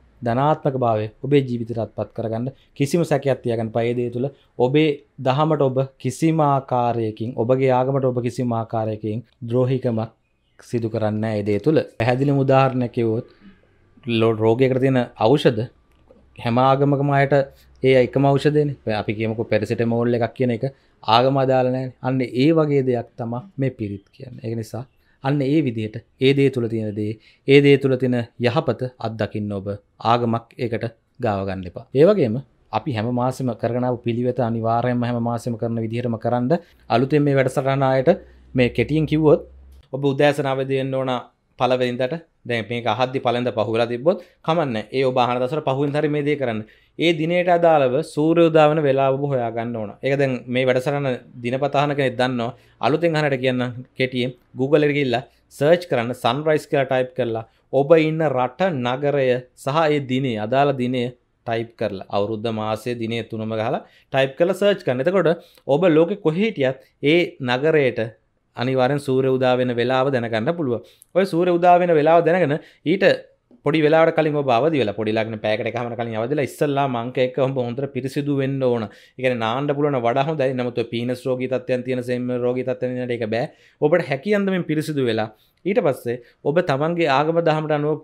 ධනාත්මක භාවය ඔබේ ජීවිතයටත් පත් කරගන්න කිසිම සැකයක් තියාගන්න පයේ දේ තුල ඔබේ දහමට ඔබ කිසිම ආකාරයකින් ඔබගේ ආගමට ඔබ කිසිම ආකාරයකින් ද්‍රෝහිකමක් සිදු කරන්න ඒ දේ තුළ පැහැදිලි මුදාහරණයක් කිව්වොත් ලෝ රෝගයකට තියෙන ඖෂධ හැම ආගමකම අයට ඒ එකම ඖෂධයනේ අපි කියමුකෝ පැරසිටමෝල් එකක් කියන එක ආගම අදාළ නැහැ අන්න ඒ වගේ දෙයක් තමයි මේ පිරිත් කියන්නේ ඒ නිසා අන්න ඒ විදිහට ඒ දේ තුළ තියෙන දේ ඒ දේ තුළ තින යහපත අත්දකින්න ඔබ ආගමක් ඒකට ගාවගන්න එපා. ඒවගේම අපි හැම මාසම කරනාව පිළිවෙත අනිවාරයම හැම මාසම කරන විදිහරම කරන්න අලුතෙන් මේ වැඩසරණයට මේ කෙටියෙන් කිව්වොත් ඔබ උදෑසනාවදයෙන්න්න ඕන පලවෙදින්ට දැ මේ අහදදි පලඳ පහුලා තිබොත් කමන්න ඒ ඔබහන දසර පහුන් හරි මේ දේ කරන්න ඒ දිනයට අදාළව සූරයෝදාවන වෙලාබ හොයාගන්න ඕන එකදැන් මේ වැඩසරන දිනපතානක දන්නවා අලුතින් හනට කියන්න කෙටියම් Googleගල්ල සර්ච් කරන්න සන්රයිස් කියලා ටයිප් කරලා ඔබ ඉන්න රට නගරය සහ ඒ දිනේ අදාළ දිනය ටයිප් කරලා අවුරුද්ධ මාසය දිනය තුනම ගහලා ටයිප් කල සර්ච් කන්නතකොට ඔබ ලෝක කොහේටියත් ඒ නගරයට අනිවරෙන් සූර උදාවෙන වෙලාව දැනගන්න පුළුව ඔය සූර උදාවෙන වෙලාව දැනගෙන ඊට පොඩි වෙලා කලින් බවද වෙලා පොඩිලාක්න පෑකට හම කලින් අවදලා ඉස්සල්ලා මංකයක හොම හොඳට පිරිසිදු වෙන්න ඕන එකන නාන්ඩ පුලන වඩ හොඳයි නමතු පිනස් රෝගී තත්වයන් තියෙන සෙම රෝගී තත්වන එක බෑ ඔබට හැකියන්දමින් පිරිසිදු වෙලා ඊට පස්සේ ඔබ තමන්ගේ ආගම දහමට අනුව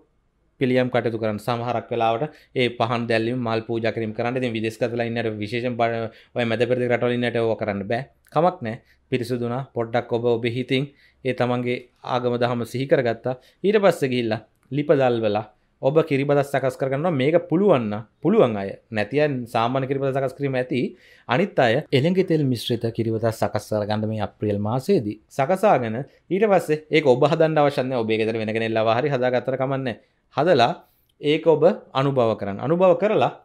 පිළියම් කටතු කරන සමහරක් වෙලාවට ඒ පහන් දැල්ලි මල් පූජකරම් කරන්න ති විදෙස්කතල ඉන්නට විශේෂ බඩ ඔය මැද පෙරදි රටලින්නට ඕ කරන්න බෑ කමක් නෑ පිරිසුදුනා පොඩ්ඩක් ඔබ ඔබ හිතින් ඒ තමන්ගේ ආගම දහම සිහිකරගත්තා ඊට පස්ස ගිල්ලා ලිපදල්වලා ඔබ කිරිබද සකස් කරන්න මේක පුළුවන්න පුළුවන් අය නැතියන් සාමාන කිරිබද සකස් කිරීම ඇති අනිත් අය එළෙග තෙල් මිශ්‍රිත කිරිබත සකස්සර ගන්න මේ අප්‍රියල් මාසේදී සකසාගෙන ඊට පස්සේ ඒ ඔබ හදන්න අවශන්න ඔබේ ෙදර වෙනගෙනෙල්ලා හරි හදාගතර කමන්න හදලා ඒක ඔබ අනුභව කරන්න අනුභව කරලා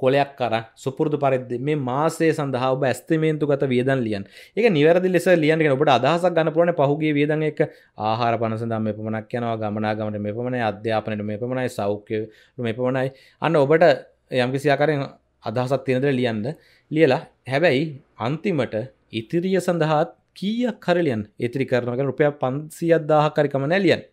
කොලයක් කර සුපුරදු පරිද්දි මේ මාසේ සඳහා ඔබ ඇස්තිමේන්තු ගත වියදන් ලියන් එක නිවැරදි ලෙස ලියන්ගෙන ඔබට අදහසක් ගන්න පුළුවන් පහුගේ වියදන් එක ආහාර පනස සඳහා මේ පමණක් යනවා ගමනාගමනට මේ පමණයි අධ්‍යාපනයට මේ පමණයි සෞඛ්‍යයට මේ පමණයි අන්න ඔබට යම්කිසි ආකාරයෙන් අදහසක් තියෙන දේ ලියන්න ලියලා හැබැයි අන්තිමට ඉතිරිය සඳහාත් කීයක් කරලියන් ඉතිරි කරනවා කියන්නේ රුපියල් 500000ක් හරි කම නැලියන්නේ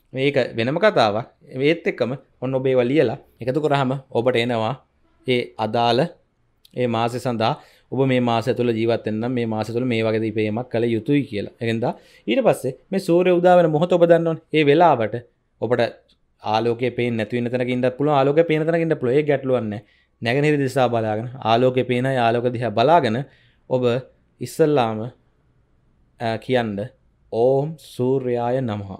මේක වෙනම කතාවක් ඒත් එක්කම ඔන්න ඔබේව ලියලා එකතු කරහම ඔබට එනවා ඒ අදාළ ඒ මාසය සඳහා ඔබ මේ මාස තුළ ජීවත්තෙන්න්න මේ මාස තුළ මේ වගේ දීපේමක් කළ යුතුයි කියලා එකෙන්ද ඊට පස්සේ මේ සූරය උදාවන මොහොත ඔබ දන්නවන් ඒ වෙලාවට ඔබට ආලෝක පේ නැතිව තැකින්ට පුළ ආලෝක පේනතනකින්ට පොේ ගැටලුවන්න නැගනිර දිසා බලාගෙන ආලෝක පේන ආලෝක දිහ බලාගෙන ඔබ ඉස්සල්ලාම කියන්න ඕම් සූර්යාය නමහා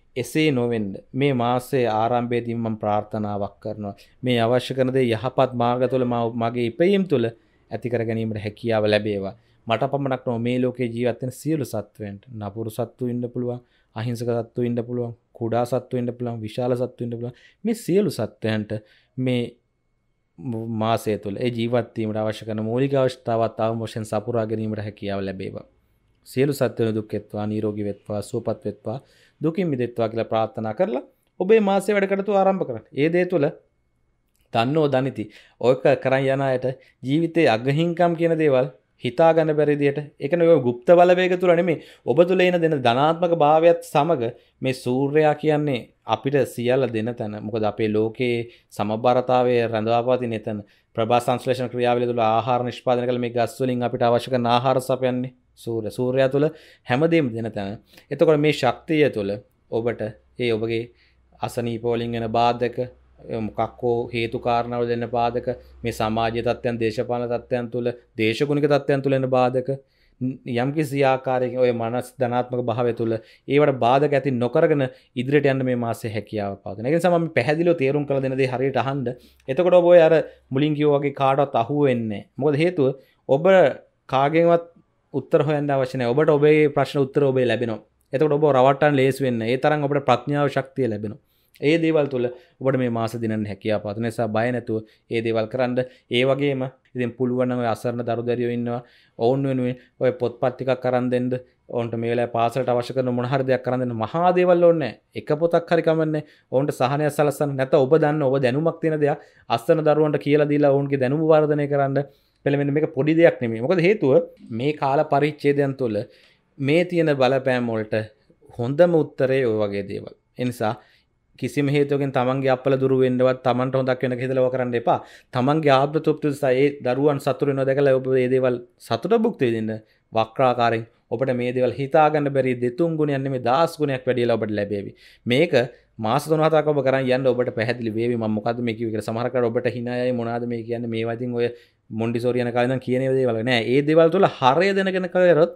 එසේ නොවෙන්ඩ මේ මාසේ ආරම්භේදීමම ප්‍රාර්ථනාවක් කරනවා මේ අවශ්‍ය කරනදේ යහපත් මාර්ග තුළ මගේ ඉපයීම් තුළ ඇතිකර ගැනීමට හැකියාව ලැබේවා මට පමණක් නො මේ ලෝකේ ජීවත්තෙන සියලු සත්වෙන්ට නපුරු සත්තු ඉන්න පුළුවන් අහිංසක සත්තු ඉන්න පුළුවන් කුඩා සත්තු ඉන්න පුළන් විශාල සත්තු ඉන්න පුළන් මේ සියලු සත්වයන්ට මේ මාසේ තුළ ඒ ජීවත්වීමට අවශ්‍ය කන මූලික අවශ්‍යාවත් අවමෝෂෙන් සපුරා ගැනීමට හැකියාව ලැබේවා සියලු සත්වන දුක්කෙත්වා නීරෝගි වෙත්වා සුවපත් වෙත්වා දුකින් මිදෙත්වා කියලා ප්‍රාත්ථනා කරලා ඔබේ මාසේ වැඩකටතු ආරම්භ කරන්න ඒ දේ තුළ දන්නෝ දනිති ඕක කරන්න යනයට ජීවිතය අගහිංකම් කියන දේවල් හිතාගන්න බැරිදියට එකන ඔය ගුප්ත බලවේග තුර නෙමේ ඔබ තුළ එන දෙන ධනාත්මක භාවයක්ත් සමඟ මේ සූර්යා කියන්නේ අපිට සියල්ල දෙන තැන මොකද අපේ ලෝකයේ සමබරතාවය රැඳවාපාති නතන් ප්‍රභා සංශ්ලේෂණ ක්‍රියාවල තුළ ආහාර නිෂ්පාදන කළ මේ ගස්වලින් අපිට අවශ්‍යක ආහාර සපයන්නේ සූර සූරයා තුළ හැමදේම් දෙන තැන එතකොට මේ ශක්තිය තුළ ඔබට ඒ ඔබගේ අසනී පෝලිං එන බාධක මොකක්කෝ හේතු කාරණාව දෙන්න පාදක මේ සමාජ තත්වයන් දේශපාන තත්වයන් තුළ දේශගුණික තත්වයන් තුළෙන බාධක යම්කි සියාකාරයක ඔය මනස් ධනාත්මක භාවය තුළ ඒවට බාධක ඇති නොකරගෙන ඉදිරිට යන්න මේ මාසේ හැකියාව පාදන එක සම පැහදිලෝ තේරුම් කළ දෙනදේ හරියට අහන්ඩ එතකොට ඔබ අර මුලින් කිවෝගේ කාටවත් අහුවෙන්නේ මොකද හේතුව ඔබ කාගෙන්වත් උත්තර හොයන්න අවශ්‍යන ඔබට ඔබේ ප්‍රශ්න උත්තර ඔබේ ලැබෙනවා එතකට ඔබ රවටන් ලේස් වෙන්න ඒ තරම් ඔබට ප්‍රඥාව ශක්තිය ලැබෙන ඒ දේවල් තුළ ඔබට මේ මාස දිනන්න හැකියා පාත නිසා බය නැතුව ඒ දේවල් කරන්න ඒ වගේම ඉතින් පුළුවන් ඔය අසරණ දරු දැරියෝ ඉන්නවා ඔවුන් වෙනුවෙන් ඔය පොත්පත් ටිකක් කරන් දෙන්න ඔවුන්ට මේ වෙලාවේ පාසලට අවශ්‍ය කරන මොන හරි දෙයක් කරන් දෙන්න මහා දේවල් ඕනේ එක පොතක් හරි කමන්නේ ඔවුන්ට සහනයක් සලස්සන්න නැත්නම් ඔබ දන්න ඔබ දැනුමක් තියෙන දෙයක් අසරණ දරුවන්ට කියලා දීලා ඔවුන්ගේ දැනුම වර්ධනය කරන්න පෙළමෙන මේ පොඩි දෙයක් නෙමේ මොකද හේතුව මේ කාල පරිච්චේදයන් තුළ මේ තියෙන බලපෑමෝල්ට හොඳම උත්තරේ ඔය වගේ දේවල් එනිසා කිසිම හේතුවකින් තමන්ගේ අපල දුරුවෙන්ඩවත් තමන්ට හොදක් වෙන හිදලව කරන්න එපා තමන්ගේ ආබ්‍ර තුප්තු සයේ දරුවන් සතුර නොදැකල ඔබ ඒදේවල් සතුට බුක්තිේදන්න වක්්‍රාකාරෙන් ඔබට මේ දෙවල් හිතාගන්න බැරි දෙතුන් ගුණයන්න මේ දස් ගුණයක් වැඩියලා ඔබට ලැබේවි මේක මාස තුනහතක් ඔබ කරන් යන්න ඔබට පැහැදිලි වේවි මම මොකද මේ කිව්වේ කියලා සමහරකට ඔබට hinaයයි මොනවාද මේ කියන්නේ මේ වදින් ඔය මොන්ඩිසෝරියන කාලන කියනව දේවලන ඒ දෙවල් තුළ හරය දෙනගෙන කරොත්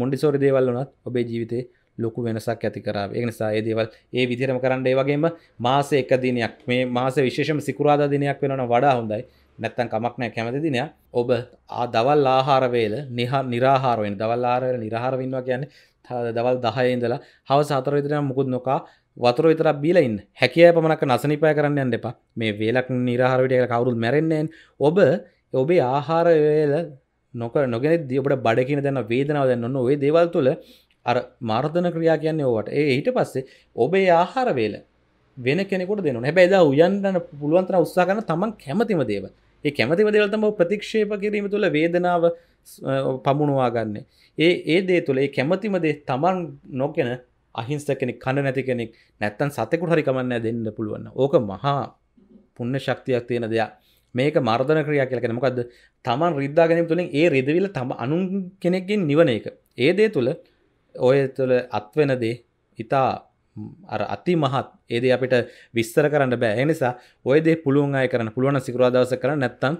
මොන්ඩිසෝරි දේවල් වනත් ඔබේ ජීවිතේ ලොකු වෙනසක් ඇති කරාව එනිසා ඒ දේවල් ඒ විදිරම කරන්න ඒ වගේම මාස එක දිනයක් මේ මාස විශේෂම සිකුරාද දිනයක් වෙනන වඩා හොඳයි නැත්තන් කමක් නෑ කැමති දිනය ඔබ දවල් ආහාරවේල නිහා නිරාහාරුවෙන් දවල් ආරවල නිරහාරවින්වා කියන්න දවල් දහයඉඳලා හව සතර විදිරම මුකුත් නොකා වතුර විතර බීලයින් හැකිය පමණක් නසනිපය කරන්න යන්න එපා මේ වේලක් නිරහරවිටය කවරුල් මැරෙන්නේෙන් ඔබ ඔබේ ආහාරවේල නොක නොගෙන දියබට බඩකින දැන්න වේදනාව දැන්න ඔන්න ඔේ දේවල් තුළ අර මාර්ධන ක්‍රියා කියන්නේ ඕවට ඒ ඊට පස්සේ ඔබේ ආහාරවේල වෙන කෙනෙකුට දෙනු හැබැයිද උයන්න්න පුළුවන්තන උත්සා කන තමන් කැමතිම දේව ඒ කැමතිම දෙවල්තම ප්‍රතික්ෂේප කිරීම තුළ වේදනාව පමුණවා ගන්න ඒ ඒ දේ තුළ ඒ කැමතිම දේ තමන් නොකෙන අහිංස කෙනෙක් කණඩ නැති කෙනෙක් නැත්තන් සතෙකුට හරිකමන්න දෙන්න පුළුවන්න ඕක මහා පුන්න ශක්තියක් තියෙන දෙයක් මේක මර්ධන ක්‍රියා කියල කෙන මොකද තමන් රිද්දාගැනීම තුළින් ඒ රිදවිල තම අනු කෙනෙක්ගෙන් නිවන එක ඒ දේ තුළ ඔය තුළ අත්වෙන දේ ඉතා අර අති මහත් ඒද අපිට විස්තර කරන්න බෑ එනිසා ඔයදේ පුළුවන් අය කරන්න පුළුවන සිකරවා දවස කර නැත්තන්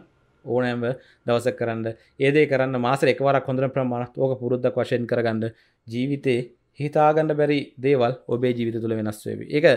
ඕනෑම දවස කරන්න ඒදේ කරන්න මාස එකවරක් හොඳර ප්‍රමාණත් ඕක පුරුද්ධ වශයෙන් කරගන්න ජීවිතේ හිතාගන්න බැරි දේවල් ඔබේ ජීවිත තුළ වෙනස්වේ ඒ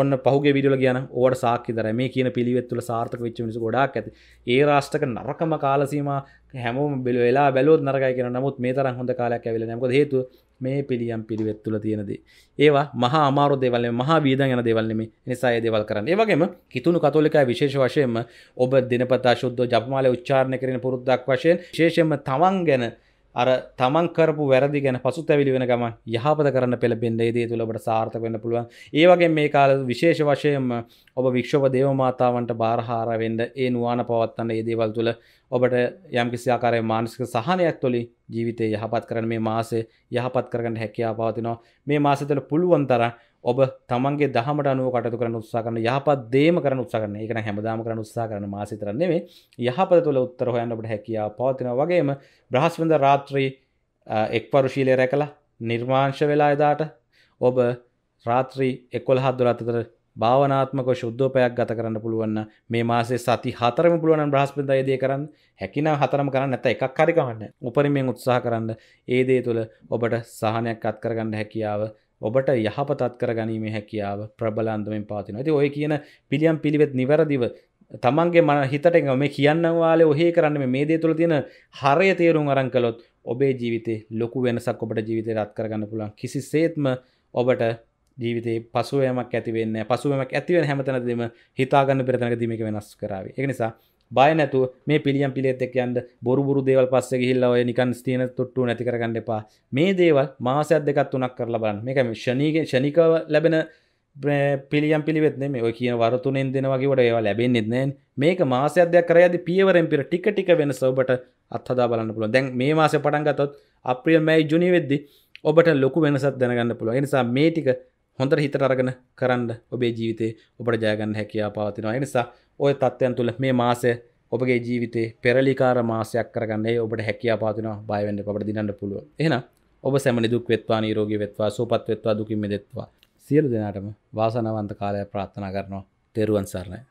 ඔන්න පහුගේ විඩියල කියන ඕට සාක්කිතර මේ කියන පිළිවෙත්තුල සාර්ථක වෙච්ච මිනිසු ගොඩාක් ඇති ඒ රාෂ්ටක නරකම කාලසීම හැමෝම බෙල වෙලා බැලොත් නරකයි කියෙන නමුත් මේ තරන් හොඳ කාලයක් ඇවිල නැක හේතු මේ පිළියම් පිළිවෙත්තුල තියෙනද ඒවා මහා අමාර දෙවල මහා වීද යන දෙවල්ලෙම නිසා දෙවල් කරන්න ඒවගේම කිතුුණු කතොලිකයි විශේෂ වශයෙන්ම ඔබ දෙනපතා ශුද්ධ ජපමාල උච්චාරණ කරන පුරුද්දක් වශයෙන් ශේෂම තවන් ගැන අර තමන් කරපු වැරදි ගැන පසු තැවිලි වෙන ගම යහපත කරන්න පෙළබෙන්ද දේ තුළබට සාර්ථක වෙන්න පුළුවන් ඒවගේ මේ කාල විශේෂ වශයෙන්ම ඔබ වික්ෂෝප දේවමාතාවන්ට බාරහාරවෙන්ඩ ඒ නවාන පවත්තන්න ඒදේවල් තුළ ඔබට යම් කිසිආකාරය මානසික සහනයක් තුළි ජීවිතය යහපත් කරන මේ මාසේ යහපත් කරගන්න හැකියා පවතිනවා මේ මාසතල පුළුවන් තර ඔබ තමන්ගේ දහමට අනුව කටතු කරන උත්සා කරන යහපත් දේම කරන උත්සා කරන එකන හැමදාම කරන උත්සා කරන මාසිතරන්නේ මේ යහපත තුළ උත්තර හොයන්නට හැකියා පවතින වගේම බ්‍රහස්වඳ රාත්‍රී එක් පරුශීලය රැකලා නිර්මාංශ වෙලා එදාට ඔබ රාත්‍රී එකොළ හදුරත්තතර භාවනාත්මක ශුද්ධෝපයක් ගත කරන්න පුළුවන් මේ මාසේ සති හතරම පුළුවන් බ්‍රහස්පතින්දා ඒ දේ කරන්න හැකිනම් හතරම කරන්න නැත්නම් එකක් හරි කවන්න උපරිමයෙන් උත්සාහ කරන්න ඒ දේ තුළ ඔබට සහනයක් අත් කරගන්න හැකියාව ඔබට යහපතත් කරගැනීමේ හැකියාව ප්‍රබල අන්දමින් පවතිනවා. ඉතින් ඔය කියන පිළියම් පිළිවෙත් නිවැරදිව තමන්ගේ මන හිතට මේ කියන්න වාලේ ඔහේ කරන්න මේ දේ තුළ තියෙන හරය තේරුම් අරන් කළොත් ඔබේ ජීවිතේ ලොකු වෙනසක් ඔබට ජීවිතේ රත් කරගන්න පුළුවන්. කිසිසේත්ම ඔබට ජීවිතේ පසුවයමක් ඇතිවෙන්න පසුවමක් ඇතිවෙන හැමතැනදම හිතාගන්න පෙරතැනක දීමක වෙනස් කරාව එක නිසා බය නැතු මේ පිළියම් පිළිත් එක් යන්ද බොරුබුරු දේවල් පස්ස හිල්ලව නිකන් ස්තියන තොට්ටු නැති කරගන්න එපා මේ දේවල් මාසයක් දෙකත් තුනක් කරලා බලන්න මේක ශනීගෙන් ශනිකව ලැබෙන පිළියම් පිළිවෙත් මේ ඔය කියන වරතුනෙන් දෙනවගේ වට ඒවා ලැබෙන්න්නෙත් නෑ මේක මාසයක් දෙයක් කරයද පියවරෙන් පිර ටික ටික වෙන සවබට අත්හදා බලන්න පුළුවන් දැන් මේ මාස පටන්ගතොත් අප්‍රියල් මයි ජුනි වෙද්දි ඔබට ලොකු වෙනසත් දැනගන්න පුළුව නිසා මේ ටික හොඳට හිතට අරගෙන කරන්න ඔබේ ජීවිතේ ඔබට ජයගන්න හැකියාව පවතිනවා. ඒ නිසා ওই தත්ත්වයන් තුල මේ මාසය ඔබගේ ජීවිතේ පෙරලිකාර මාසයක් කරගන්න ඒ ඔබට හැකියාව පවතිනවා. බය වෙන්න එපා. ඔබට දිනන්න පුළුවන්. එහෙනම් ඔබ සැම නිදුක් වෙත්වා, නිරෝගී වෙත්වා, සුවපත් වෙත්වා, දුකින් මිදෙත්වා. සියලු දෙනාටම වාසනාවන්ත කාලයක් ප්‍රාර්ථනා කරනවා. තෙරුවන් සරණයි.